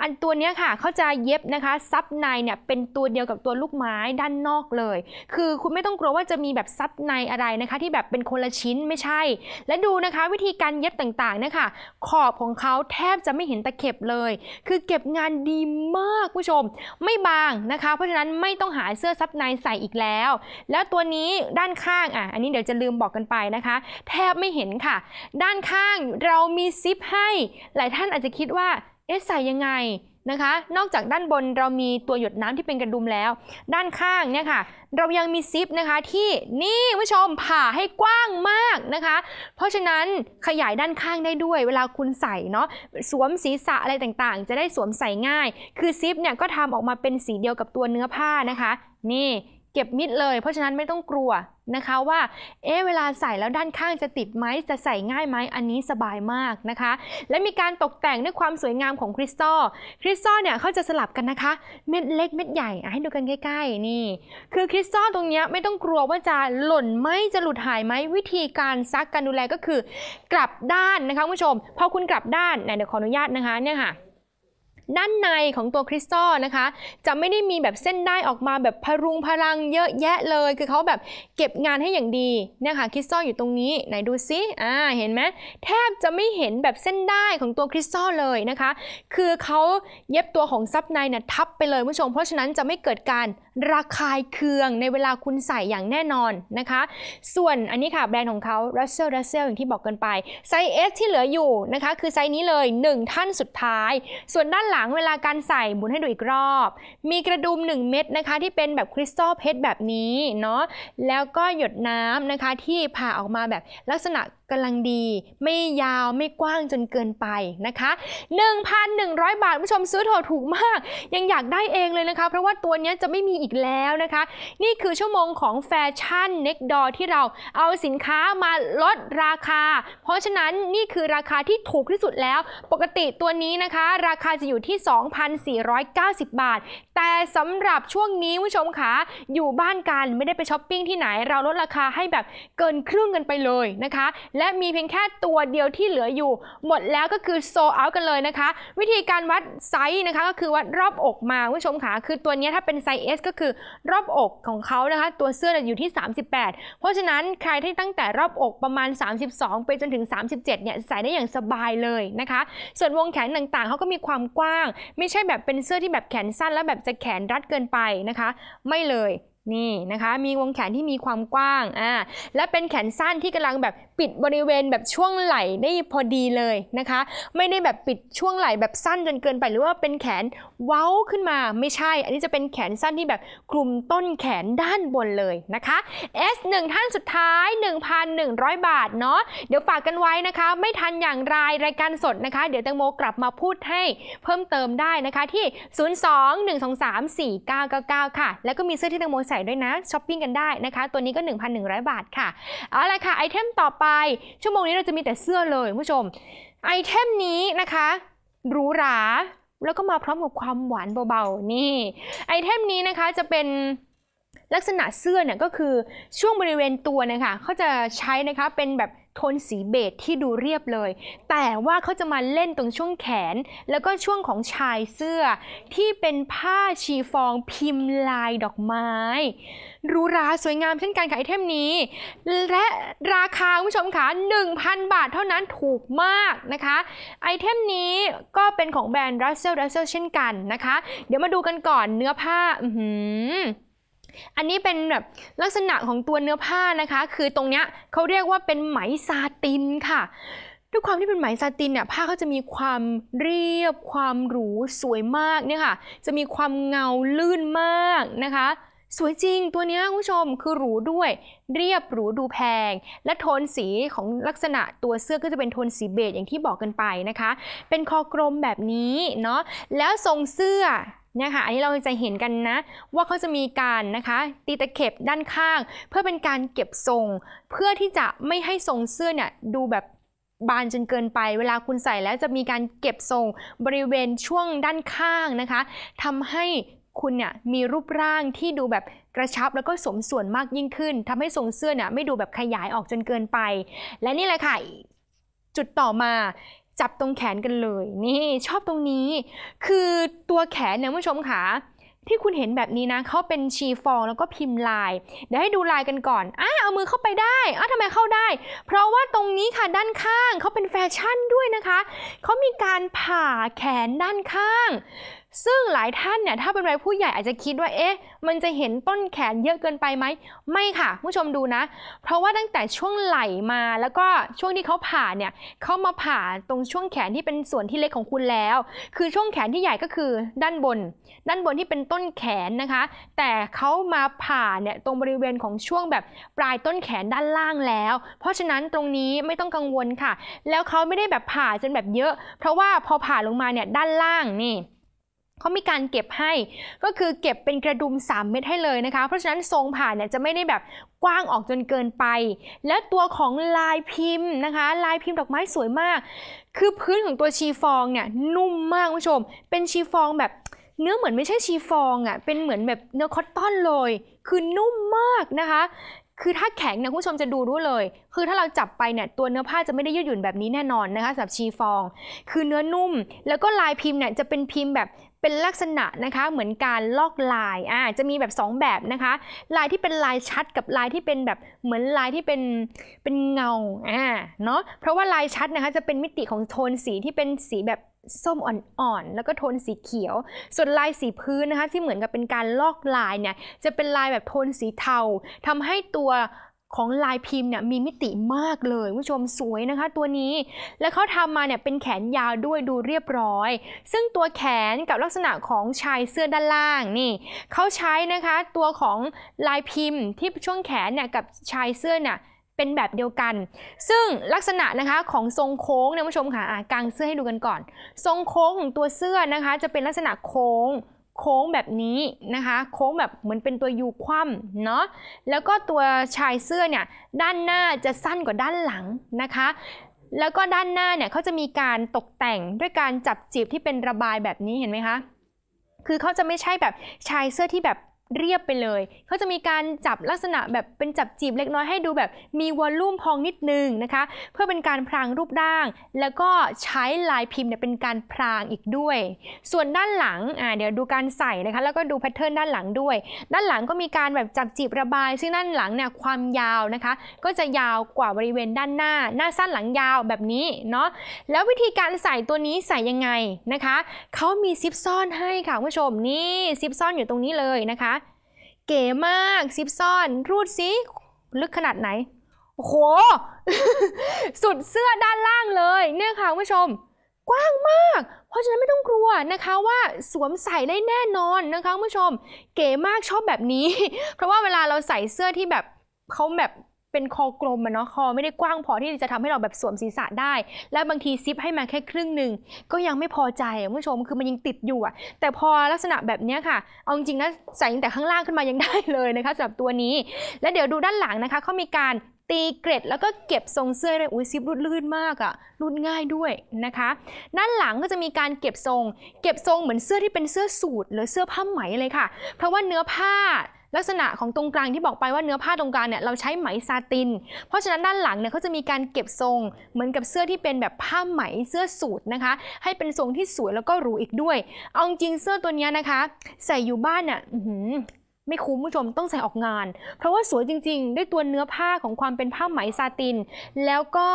Speaker 1: อันตัวนี้ค่ะเขาจะเย็บนะคะซับในเนี่ยเป็นตัวเดียวกับตัวลูกไม้ด้านนอกเลย คือคุณไม่ต้องกลัวว่าจะมีแบบซับในอะไรนะคะ ที่แบบเป็นคนละชิ้นไม่ใช่ และดูนะคะวิธีการเย็บต่างๆนะคะขอบของเขาแทบจะไม่เห็นตะเข็บเลย คือเก็บงานดีมากผู้ชมไม่บางนะคะ เพราะฉะนั้นไม่ต้องหาเสื้อซับในใส่อีกแล้ว แล้วตัวนี้ด้านข้างอ่ะอันนี้เดี๋ยวจะลืมมบอกกันไปนะคะ แทบไม่เห็นค่ะ ด้านข้างเรามีซิปให้ หลายท่านอาจจะคิดว่าเอ๊ะใส่ยังไงนะคะ นอกจากด้านบนเรามีตัวหยดน้ำที่เป็นกระดุมแล้ว ด้านข้างเนี่ยค่ะ เรายังมีซิปนะคะที่นี่ผู้ชมผ่าให้กว้างมากนะคะ เพราะฉะนั้นขยายด้านข้างได้ด้วย เวลาคุณใส่เนาะสวมศีรษะอะไรต่างๆ จะได้สวมใส่ง่าย คือซิปเนี่ยก็ทำออกมาเป็นสีเดียวกับตัวเนื้อผ้านะคะ นี่เก็บมิดเลยเพราะฉะนั้นไม่ต้องกลัวนะคะว่า เอ๊ะเวลาใส่แล้วด้านข้างจะติดไหมจะใส่ง่ายไหมอันนี้สบายมากนะคะ และมีการตกแต่งด้วยความสวยงามของคริสตัลคริสตัลเนี่ยเขาจะสลับกันนะคะ เม็ดเล็กเม็ดใหญ่ให้ดูกันใกล้ๆ นี่ คือคริสตัลตรงนี้ไม่ต้องกลัวว่าจะหล่นไหมจะหลุดหายไหมวิธีการซักการดูแลก็คือกลับด้านนะคะคุณผู้ชมพอคุณกลับด้านเดี๋ยวขออนุญาตนะคะเนี่ยค่ะด้านในของตัวคริสตัลนะคะ จะไม่ได้มีแบบเส้นได้ออกมาแบบพรุงพลังเยอะแยะเลย คือเขาแบบเก็บงานให้อย่างดีเนะค่ะคริสตัลอยู่ตรงนี้ไหนดูซิอ่าเห็นไหมแทบจะไม่เห็นแบบเส้นได้ของตัวคริสตัลเลยนะคะ คือเขาเย็บตัวของซับในเนี่ยทับไปเลยผู้ชม เพราะฉะนั้นจะไม่เกิดการระคายเคืองในเวลาคุณใส่อย่างแน่นอนนะคะ ส่วนอันนี้ค่ะแบรนด์ของเขา Russell Russell อย่างที่บอกกันไปไซส์ S ที่เหลืออยู่นะคะ คือไซส์นี้เลย 1 ท่านสุดท้าย ส่วนด้านหลังลังเวลาการใส่หมุนให้ดูอีกรอบ มีกระดุม 1 เม็ดนะคะที่เป็นแบบคริสตัลเพชรแบบนี้เนาะ แล้วก็หยดน้ำนะคะที่ผ่าออกมาแบบลักษณะกำลังดีไม่ยาวไม่กว้างจนเกินไปนะคะ 1,100 บาทผู้ชมซื้อถอถูกมากยังอยากได้เองเลยนะคะเพราะว่าตัวนี้จะไม่มีอีกแล้วนะคะ นี่คือชั่วโมงของแฟชั่นเน็กดอที่เราเอาสินค้ามาลดราคา เพราะฉะนั้นนี่คือราคาที่ถูกที่สุดแล้วปกติตัวนี้นะคะ ราคาจะอยู่ที่ 2,490 บาทแต่สำหรับช่วงนี้ผู้ชมคะอยู่บ้านกันไม่ได้ไปช้อปปิ้งที่ไหน เราลดราคาให้แบบเกินครึ่งกันไปเลยนะคะ และมีเพียงแค่ตัวเดียวที่เหลืออยู่ หมดแล้วก็คือโซเอากันเลยนะคะ วิธีการวัดไซส์นะคะก็คือวัดรอบอกมาผู้ชมคะคือตัวนี้ถ้าเป็นไซส์ S ก็คือรอบอกของเขานะคะ ตัวเสื้ออยู่ที่ 38 เพราะฉะนั้นใครที่ตั้งแต่รอบอกประมาณ 32 ไปจนถึง 37เนี่ยใส่ได้อย่างสบายเลยนะคะ ส่วนวงแขนต่างๆเขาก็มีความกว้าง ไม่ใช่แบบเป็นเสื้อที่แบบแขนสั้นแล้วแบบจะแขนรัดเกินไปนะคะ ไม่เลยนี่นะคะมีวงแขนที่มีความกว้างอ่าและเป็นแขนสั้นที่กำลังแบบปิดบริเวณแบบช่วงไหล่ได้พอดีเลยนะคะ ไม่ได้แบบปิดช่วงไหล่แบบสั้นจนเกินไปหรือว่าเป็นแขนเว้าขึ้นมาไม่ใช่อันนี้จะเป็นแขนสั้นที่แบบคลุมต้นแขนด้านบนเลยนะคะ S1 ท่านสุดท้าย 1,100 บาทเนาะเดี๋ยวฝากกันไว้นะคะ ไม่ทันอย่างไรรายการสดนะคะ เดี๋ยวแตงโมกลับมาพูดให้เพิ่มเติมได้นะคะที่021234999ค่ะแล้วก็มีเสื้อที่แตงโมใส่ด้วยนะช้อปปิ้งกันได้นะคะ ตัวนี้ก็ 1,100 บาทค่ะ เอาละค่ะ ไอเทมต่อไป ชั่วโมงนี้เราจะมีแต่เสื้อเลยผู้ชม ไอเทมนี้นะคะ หรูหรา แล้วก็มาพร้อมกับความหวานเบาๆนี่ ไอเทมนี้นะคะจะเป็นลักษณะเสื้อเนี่ยก็คือช่วงบริเวณตัวนะคะเขาจะใช้นะคะเป็นแบบโทนสีเบจที่ดูเรียบเลย แต่ว่าเขาจะมาเล่นตรงช่วงแขน แล้วก็ช่วงของชายเสื้อ ที่เป็นผ้าชีฟองพิมพ์ลายดอกไม้ รูราสวยงามเช่นกันค่ะไอเทมนี้ และราคาคุณผู้ชมค่ะ1,000 บาทเท่านั้นถูกมากนะคะ ไอเทมนี้ก็เป็นของแบรนด์รัสเซลรัสเซลเช่นกันนะคะ เดี๋ยวมาดูกันก่อนเนื้อผ้าอือันนี้เป็นแบบลักษณะของตัวเนื้อผ้านะคะ คือตรงเนี้ยเขาเรียกว่าเป็นไหมซาตินค่ะด้วยความที่เป็นไหมซาตินเนี่ยผ้าเขาจะมีความเรียบความหรูสวยมากเนี่ยค่ะ จะมีความเงาลื่นมากนะคะ สวยจริงตัวนี้คุณผู้ชมคือหรูด้วย เรียบหรูดูแพง และโทนสีของลักษณะตัวเสื้อก็จะเป็นโทนสีเบจอย่างที่บอกกันไปนะคะ เป็นคอกลมแบบนี้เนาะแล้วทรงเสื้อเนี่ยค่ะ อันนี้เราจะเห็นกันนะว่าเขาจะมีการนะคะตีตะเข็บด้านข้างเพื่อเป็นการเก็บทรงเพื่อที่จะไม่ให้ทรงเสื้อเนี่ยดูแบบบานจนเกินไป เวลาคุณใส่แล้วจะมีการเก็บทรงบริเวณช่วงด้านข้างนะคะทำให้คุณเนี่ยมีรูปร่างที่ดูแบบกระชับแล้วก็สมส่วนมากยิ่งขึ้น ทำให้ทรงเสื้อเนี่ยไม่ดูแบบขยายออกจนเกินไป และนี่แหละค่ะจุดต่อมาจับตรงแขนกันเลยนี่ชอบตรงนี้คือตัวแขนเนี่ยผู้ชมค่ะ ที่คุณเห็นแบบนี้นะ เขาเป็นชีฟองแล้วก็พิมพ์ลายเดี๋ยวให้ดูลายกันก่อนอ่ะเอามือเข้าไปได้อ่ะทำไมเข้าได้ เพราะว่าตรงนี้ค่ะด้านข้าง เขาเป็นแฟชั่นด้วยนะคะ เขามีการผ่าแขนด้านข้างซึ่งหลายท่านเนี่ยถ้าเป็นวัยผู้ใหญ่อาจจะคิดว่าเอ๊ะมันจะเห็นต้นแขนเยอะเกินไปไหมไม่ค่ะ ผู้ชมดูนะ เพราะว่าตั้งแต่ช่วงไหลมาแล้วก็ช่วงที่เขาผ่าเนี่ยเขามาผ่าตรงช่วงแขนที่เป็นส่วนที่เล็กของคุณแล้วคือช่วงแขนที่ใหญ่ก็คือด้านบน ด้านบนที่เป็นต้นแขนนะคะ แต่เขามาผ่าเนี่ยตรงบริเวณของช่วงแบบปลายต้นแขนด้านล่างแล้ว เพราะฉะนั้นตรงนี้ไม่ต้องกังวลค่ะ แล้วเขาไม่ได้แบบผ่าจนแบบเยอะ เพราะว่าพอผ่าลงมาเนี่ยด้านล่างนี่เขามีการเก็บให้ ก็คือเก็บเป็นกระดุม 3 เม็ด ให้เลยนะคะ เพราะฉะนั้น ทรง ผ่าน เนี่ย จะไม่ ได้ แบบ กว้างออกจนเกินไป และตัวของลายพิมพ์นะคะ ลายพิมพ์ดอกไม้สวยมาก คือพื้นของตัว ชีฟอง เนี่ย นุ่มมากคุณผู้ชม เป็น ชีฟอง แบบ เนื้อ เหมือน ไม่ ใช่ ชีฟองอะ่ะเป็นเหมือน แบบ เนื้อ คอตตอนเลย คือ นุ่ม มาก นะคะ คือถ้าแข็งเนี่ยคุณผู้ชมจะ ดู รู้ เลย คือ ถ้าเราจับ ไป เนี่ย ตัว เนื้อ ผ้า จะไม่ได้ยืดหยุ่นแบบนี้แน่นอนนะคะสำหรับชีฟอง คือเนื้อนุ่มแล้วก็ลายพิมพ์เนี่ยจะเป็นพิมพ์แบบเป็นลักษณะนะคะเหมือนการลอกลาย อ่า จะมีแบบ 2 แบบนะคะ ลายที่เป็นลายชัดกับลายที่เป็นแบบเหมือนลายที่เป็นเป็นเงา อ่า เนาะเพราะว่าลายชัดนะคะจะเป็นมิติของโทนสีที่เป็นสีแบบส้มอ่อนๆ แล้วก็โทนสีเขียว ส่วนลายสีพื้นนะคะ ที่เหมือนกับเป็นการลอกลายเนี่ยจะเป็นลายแบบโทนสีเทาทำให้ตัวของลายพิมพ์เนี่ยมีมิติมากเลย ผู้ชมสวยนะคะตัวนี้ แล้วเขาทำมาเนี่ยเป็นแขนยาวด้วยดูเรียบร้อย ซึ่งตัวแขนกับลักษณะของชายเสื้อด้านล่างนี่เขาใช้นะคะตัวของลายพิมพ์ที่ช่วงแขนเนี่ยกับชายเสื้อเนี่ยเป็นแบบเดียวกัน ซึ่งลักษณะนะคะของทรงโค้งเนี่ยผู้ชมค่ะกางเสื้อให้ดูกันก่อน ทรงโค้งของตัวเสื้อนะคะจะเป็นลักษณะโค้งโค้งแบบนี้นะคะโค้งแบบเหมือนเป็นตัวยูคว่ำเนาะแล้วก็ตัวชายเสื้อเนี่ยด้านหน้าจะสั้นกว่าด้านหลังนะคะ แล้วก็ด้านหน้าเนี่ยเขาจะมีการตกแต่งด้วยการจับจีบที่เป็นระบายแบบนี้เห็นไหมคะคือเขาจะไม่ใช่แบบชายเสื้อที่แบบเรียบไปเลยเขาจะมีการจับลักษณะแบบเป็นจับจีบเล็กน้อยให้ดูแบบมีวอลลุ่มพองนิดนึงนะคะ เพื่อเป็นการพรางรูปร่าง แล้วก็ใช้ลายพิมพ์เนี่ยเป็นการพรางอีกด้วย ส่วนด้านหลังอ่าเดี๋ยวดูการใส่นะคะ แล้วก็ดูแพทเทิร์นด้านหลังด้วย ด้านหลังก็มีการแบบจับจีบระบายซึ่งด้านหลังเนี่ยความยาวนะคะ ก็จะยาวกว่าบริเวณด้านหน้า หน้าสั้นหลังยาวแบบนี้เนาะแล้ววิธีการใส่ตัวนี้ใส่ยังไงนะคะ เขามีซิปซ่อนให้ค่ะคุณผู้ชมนี่ซิปซ่อนอยู่ตรงนี้เลยนะคะเก๋มากซิปซ่อน รูดซิ ลึกขนาดไหน โอ้โห สุดเสื้อด้านล่างเลย เนี่ยค่ะคุณผู้ชม กว้างมาก เพราะฉะนั้นไม่ต้องกลัวนะคะว่าสวมใส่ได้แน่นอนนะคะคุณผู้ชม เก๋มากชอบแบบนี้ เพราะว่าเวลาเราใส่เสื้อที่แบบเขาแบบเป็นคอกลมอะเนาะคอไม่ได้กว้างพอที่จะทำให้เราแบบสวมศีรษะได้ และบางทีซิปให้มาแค่ครึ่งหนึ่ง ก็ยังไม่พอใจคุณผู้ชมคือมันยังติดอยู่อะแต่พอลักษณะแบบนี้ค่ะ เอาจริงนะใส่แต่ข้างล่างขึ้นมายังได้เลยนะคะสำหรับตัวนี้แล้วเดี๋ยวดูด้านหลังนะคะเขามีการตีเกร็ดแล้วก็เก็บทรงเสื้อเลยอุ้ยซิปรุดลื่นมากอะรุดง่ายด้วยนะคะ ด้านหลังก็จะมีการเก็บทรง เก็บทรงเหมือนเสื้อที่เป็นเสื้อสูทหรือเสื้อผ้าไหมเลยค่ะ เพราะว่าเนื้อผ้าลักษณะของตรงกลางที่บอกไปว่าเนื้อผ้าตรงกลางเนี่ยเราใช้ไหมซาติน เพราะฉะนั้นด้านหลังเนี่ยเขาจะมีการเก็บทรงเหมือนกับเสื้อที่เป็นแบบผ้าไหมเสื้อสูทนะคะ ให้เป็นทรงที่สวยแล้วก็หรูอีกด้วยเอาจริงเสื้อตัวนี้นะคะ ใส่อยู่บ้านอ่ะไม่คุ้มผู้ชมต้องใส่ออกงาน เพราะว่าสวยจริงๆด้วยตัวเนื้อผ้าของความเป็นผ้าไหมซาตินแล้วก็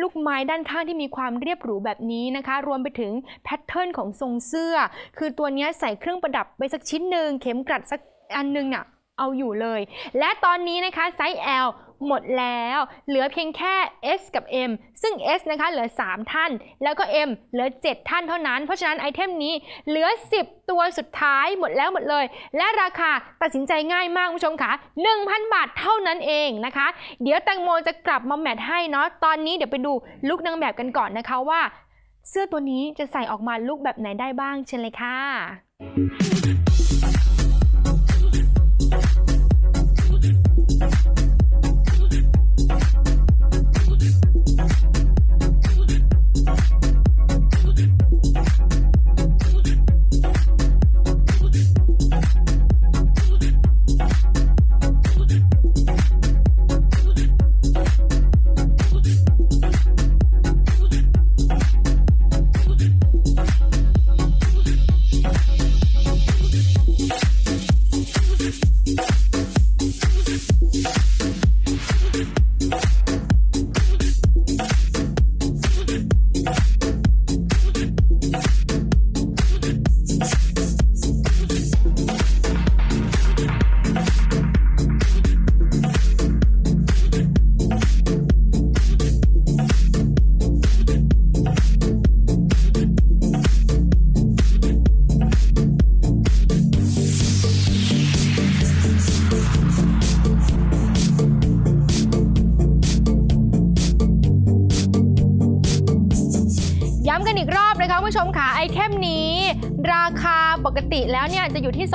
Speaker 1: ลูกไม้ด้านข้างที่มีความเรียบหรูแบบนี้นะคะ รวมไปถึงแพทเทิร์นของทรงเสื้อ คือตัวนี้ใส่เครื่องประดับไปสักชิ้นหนึ่งเข็มกลัดสักอันนึงเนี่ยเอาอยู่เลย และตอนนี้นะคะไซส์ L หมดแล้ว เหลือเพียงแค่ S กับ M ซึ่ง S นะคะเหลือ 3 ท่าน แล้วก็ M เหลือ 7 ท่านเท่านั้น เพราะฉะนั้นไอเทมนี้เหลือ 10 ตัวสุดท้ายหมดแล้วหมดเลย และราคาตัดสินใจง่ายมากคุณผู้ชมค่ะ 1,000 บาทเท่านั้นเองนะคะ เดี๋ยวแตงโมจะกลับมาแมทให้เนาะ ตอนนี้เดี๋ยวไปดูลุกนางแบบกันก่อนนะคะว่า เสื้อตัวนี้จะใส่ออกมาลุกแบบไหนได้บ้าง เชิญเลยค่ะคุณผู้ชมค่ะไอเทมนี้ราคาปกติแล้วเนี่ยจะอยู่ที่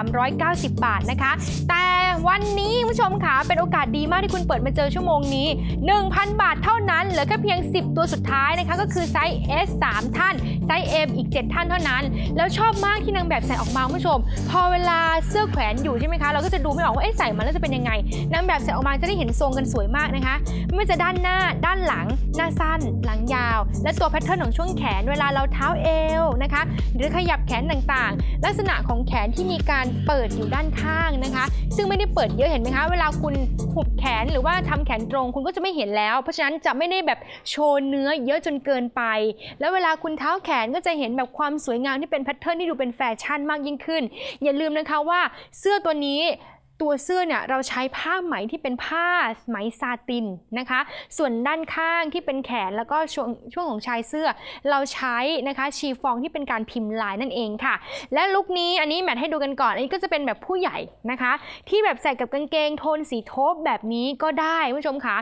Speaker 1: 2,390 บาทนะคะ แต่วันนี้ผู้ชมขาเป็นโอกาสดีมากที่คุณเปิดมาเจอชั่วโมงนี้ 1,000 บาทเท่านั้นเหลือแค่เพียง 10 ตัวสุดท้ายนะคะก็คือไซส์ S 3ท่าน ไซส์ M อีก 7 ท่านเท่านั้น แล้วชอบมากที่นางแบบใส่ออกมา ผู้ชม พอเวลาเสื้อแขวนอยู่ใช่ไหมคะ เราก็จะดูไม่ออกว่าเอ๊ะใส่มาแล้วจะเป็นยังไงนางแบบใส่ออกมาจะได้เห็นทรงกันสวยมากนะคะ ไม่ว่าจะด้านหน้าด้านหลังหน้าสั้นหลังยาว และตัวแพทเทิร์นของช่วงแขนเวลาเราเท้าเอวนะคะหรือขยับแขนต่างๆ ลักษณะของแขนที่มีการเปิดอยู่ด้านข้างนะคะ ซึ่งไม่ได้เปิดเยอะเห็นไหมคะ เวลาคุณหุบแขนหรือว่าทำแขนตรงคุณก็จะไม่เห็นแล้ว เพราะฉะนั้นจะไม่ได้แบบโชว์เนื้อเยอะจนเกินไป แล้วเวลาคุณเท้าแขนก็จะเห็นแบบความสวยงามที่เป็นแพทเทิร์นที่ดูเป็นแฟชั่นมากยิ่งขึ้น อย่าลืมนะคะว่าเสื้อตัวนี้ตัวเสื้อเนี่ยเราใช้ผ้าไหมที่เป็นผ้าไหมซาตินนะคะ ส่วนด้านข้างที่เป็นแขนแล้วก็ช่วงช่วงของชายเสื้อ เราใช้นะคะชีฟองที่เป็นการพิมพ์ลายนั่นเองค่ะ และลุคนี้อันนี้แมทให้ดูกันก่อน อันนี้ก็จะเป็นแบบผู้ใหญ่นะคะ ที่แบบใส่กับกางเกงโทนสีโทบแบบนี้ก็ได้ผู้ชมค่ะ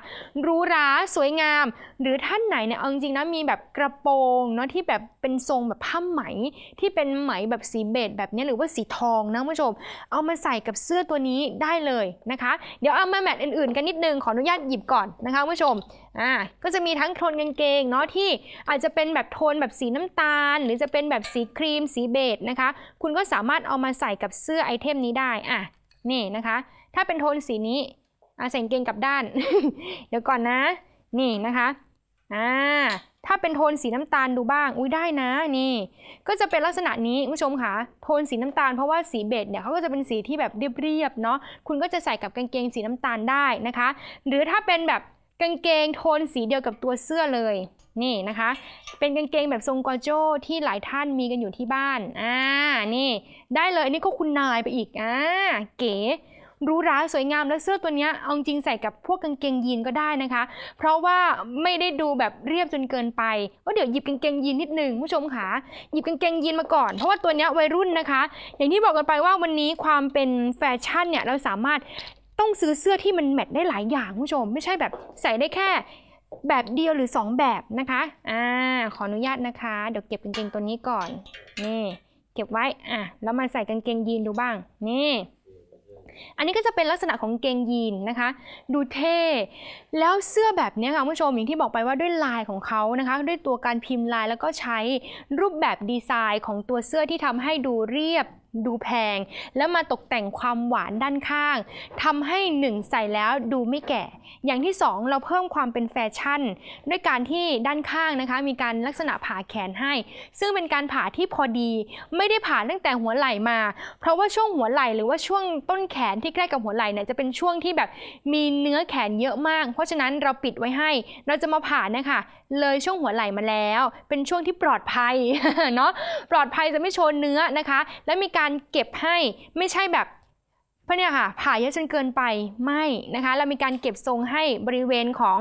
Speaker 1: รู้รา สวยงามหรือท่านไหนเนี่ยเอาจริงนะมีแบบกระโปรงเนาะที่แบบเป็นทรงแบบผ้าไหม ที่เป็นไหมแบบสีเบจแบบนี้หรือว่าสีทองนะผู้ชม เอามาใส่กับเสื้อตัวนี้ได้เลยนะคะ เดี๋ยวเอามาแมทอื่นๆกันนิดนึง ขออนุญาตหยิบก่อนนะคะผู้ชม อ่า ก็จะมีทั้งโทนกางเกงเนาะที่อาจจะเป็นแบบโทนแบบสีน้ำตาล หรือจะเป็นแบบสีครีมสีเบจนะคะ คุณก็สามารถเอามาใส่กับเสื้อไอเทมนี้ได้ อ่ะ นี่นะคะ ถ้าเป็นโทนสีนี้อาใส่กางเกงกลับด้าน เดี๋ยวก่อนนะ นี่นะคะอ่าถ้าเป็นโทนสีน้ำตาลดูบ้าง อุ้ยได้นะนี่ ก็จะเป็นลักษณะนี้คุณผู้ชมค่ะ โทนสีน้ำตาลเพราะว่าสีเบจเนี่ยเขาก็จะเป็นสีที่แบบเรียบๆเนาะคุณก็จะใส่กับกางเกงสีน้ำตาลได้นะคะ หรือถ้าเป็นแบบกางเกงโทนสีเดียวกับตัวเสื้อเลยนี่นะคะ เป็นกางเกงแบบทรงกอโจที่หลายท่านมีกันอยู่ที่บ้านอ่านี่ได้เลยนี่ก็คุณนายไปอีกอ่าเก๋รู้ร้าสวยงามและเสื้อตัวนี้เอาจริงใส่กับพวกกางเกงยีนก็ได้นะคะ เพราะว่าไม่ได้ดูแบบเรียบจนเกินไปก็เดี๋ยวหยิบกางเกงยีนนิดหนึ่งผู้ชมค่ะหยิบกางเกงยีนมาก่อน เพราะว่าตัวนี้วัยรุ่นนะคะ อย่างที่บอกกันไปว่าวันนี้ความเป็นแฟชั่นเนี่ยเราสามารถต้องซื้อเสื้อที่มันแมทได้หลายอย่างผู้ชม ไม่ใช่แบบใส่ได้แค่แบบเดียวหรือ 2 แบบนะคะอ่าขออนุญาตนะคะเดี๋ยวเก็บกางเกงตัวนี้ก่อนนี่เก็บไว้อ่ะแล้วมาใส่กางเกงยีนดูบ้างนี่อันนี้ก็จะเป็นลักษณะของเกงยีนนะคะ ดูเท่แล้วเสื้อแบบนี้ค่ะคุณผู้ชมอย่างที่บอกไปว่าด้วยลายของเขานะคะ ด้วยตัวการพิมพ์ลายแล้วก็ใช้รูปแบบดีไซน์ของตัวเสื้อที่ทำให้ดูเรียบดูแพงแล้วมาตกแต่งความหวานด้านข้างทำให้1ใส่แล้วดูไม่แก่ อย่างที่ 2 เราเพิ่มความเป็นแฟชั่น ด้วยการที่ด้านข้างนะคะ มีการลักษณะผ่าแขนให้ ซึ่งเป็นการผ่าที่พอดี ไม่ได้ผ่าตั้งแต่หัวไหล่มาเพราะว่าช่วงหัวไหล่หรือว่าช่วงต้นแขนที่ใกล้กับหัวไหล่เนี่ยจะเป็นช่วงที่แบบมีเนื้อแขนเยอะมาก เพราะฉะนั้นเราปิดไว้ให้เราจะมาผ่านะคะ เลยช่วงหัวไหล่มาแล้ว เป็นช่วงที่ปลอดภัยเนาะปลอดภัยจะไม่ชนเนื้อนะคะ และมีการการเก็บให้ไม่ใช่แบบ เพราะเนี่ยค่ะ ผ่าเยอะจนเกินไปไม่นะคะ เรามีการเก็บทรงให้บริเวณของ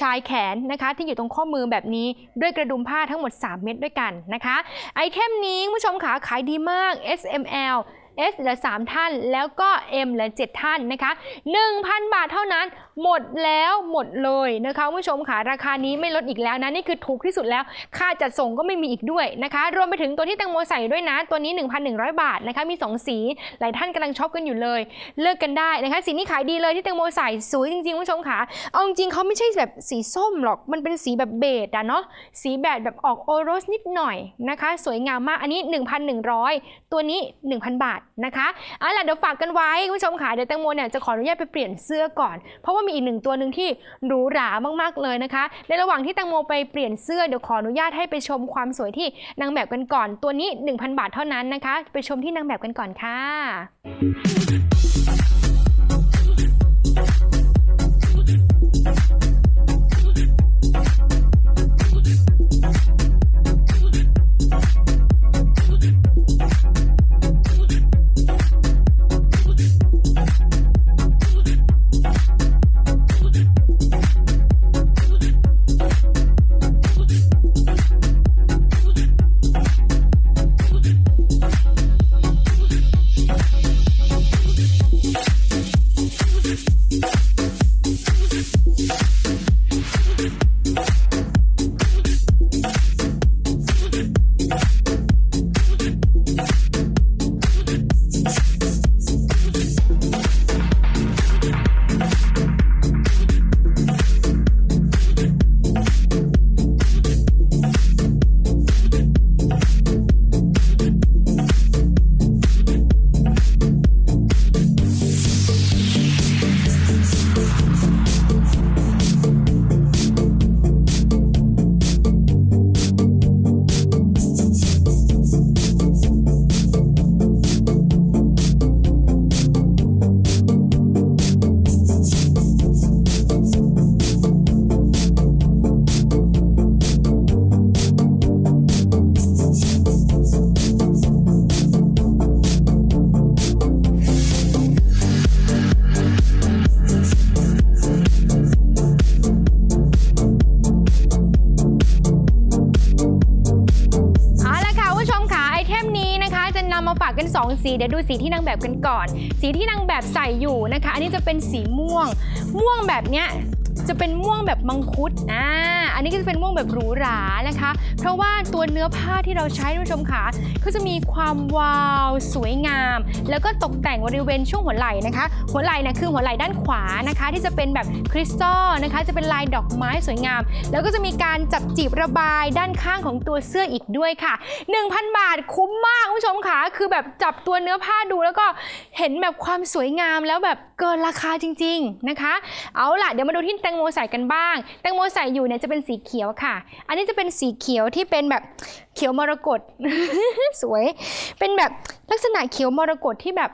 Speaker 1: ชายแขนนะคะ ที่อยู่ตรงข้อมือแบบนี้ด้วยกระดุมผ้าทั้งหมด 3 เม็ดด้วยกันนะคะ ไอเทมนี้ผู้ชมขาขายดีมาก SML S เหลือ3ท่านแล้วก็ M เหลือ7ท่านนะคะ 1,000 บาทเท่านั้น หมดแล้วหมดเลยนะคะผู้ชมค่ะราคานี้ไม่ลดอีกแล้วนะนี่คือถูกที่สุดแล้วค่าจัดส่งก็ไม่มีอีกด้วยนะคะ รวมไปถึงตัวที่แตงโมใส่ด้วยนะตัวนี้ 1,100 บาทนะคะมี 2 สีหลายท่านกำลังชอบกันอยู่เลย เลือกกันได้นะคะสีนี้ขายดีเลยที่แตงโมใส่สวยจริงๆผู้ชมค่ะเอาจริงเขาไม่ใช่แบบสีส้มหรอกมันเป็นสีแบบเบจอะเนาะสีแบบแบบออกโอโรสนิดหน่อยนะคะ สวยงามมากอันนี้ 1,100 ตัวนี้ 1,000 บาทนะคะเอาล่ะเดี๋ยวฝากกันไว้คุณผู้ชมค่ะเดี๋ยวแตงโมเนี่ยจะขออนุญาตไปเปลี่ยนเสื้อก่อนเพราะว่ามีอีกหนึ่งตัวหนึ่งที่หรูหรามากๆเลยนะคะ ในระหว่างที่แตงโมไปเปลี่ยนเสื้อเดี๋ยวขออนุญาตให้ไปชมความสวยที่นางแบบกันก่อนตัวนี้ 1000 บาทเท่านั้นนะคะ ไปชมที่นางแบบกันก่อนค่ะีเดี๋ยวดูสีที่นางแบบกันก่อน สีที่นางแบบใส่อยู่นะคะ อันนี้จะเป็นสีม่วง ม่วงแบบเนี้ยจะเป็นม่วงแบบมังคุด อ่า อันนี้ก็จะเป็นม่วงแบบหรูหรานะคะ เพราะว่าตัวเนื้อผ้าที่เราใช้ทุกชมขาก็จะมีความวาวสวยงาม แล้วก็ตกแต่งบริเวณช่วงหัวไหล่นะคะ หัวไหล่นะคือหัวไหล่ด้านขวานะคะ ที่จะเป็นแบบคริสตัลนะคะ จะเป็นลายดอกไม้สวยงาม แล้วก็จะมีการจับจีบระบายด้านข้างของตัวเสื้ออีกด้วยค่ะ1,000บาทคุ้มมากคุณผู้ชมค่ะคือแบบจับตัวเนื้อผ้าดูแล้วก็เห็นแบบความสวยงามแล้วแบบเกินราคาจริง ๆนะคะ เอาล่ะเดี๋ยวมาดูที่แตงโมใส่กันบ้าง แตงโมใส่อยู่เนี่ยจะเป็นสีเขียวค่ะ อันนี้จะเป็นสีเขียวที่เป็นแบบเขียวมรกตสวยเป็นแบบลักษณะเขียวมรกตที่แบบ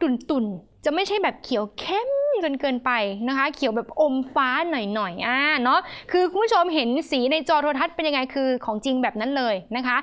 Speaker 1: ตุ่นๆจะไม่ใช่แบบเขียวเข้มจนเกินไปนะคะ เขียวแบบอมฟ้าหน่อยๆอ่าเนาะคือคุณผู้ชมเห็นสีในจอโทรทัศน์เป็นยังไงคือของจริงแบบนั้นเลยนะคะ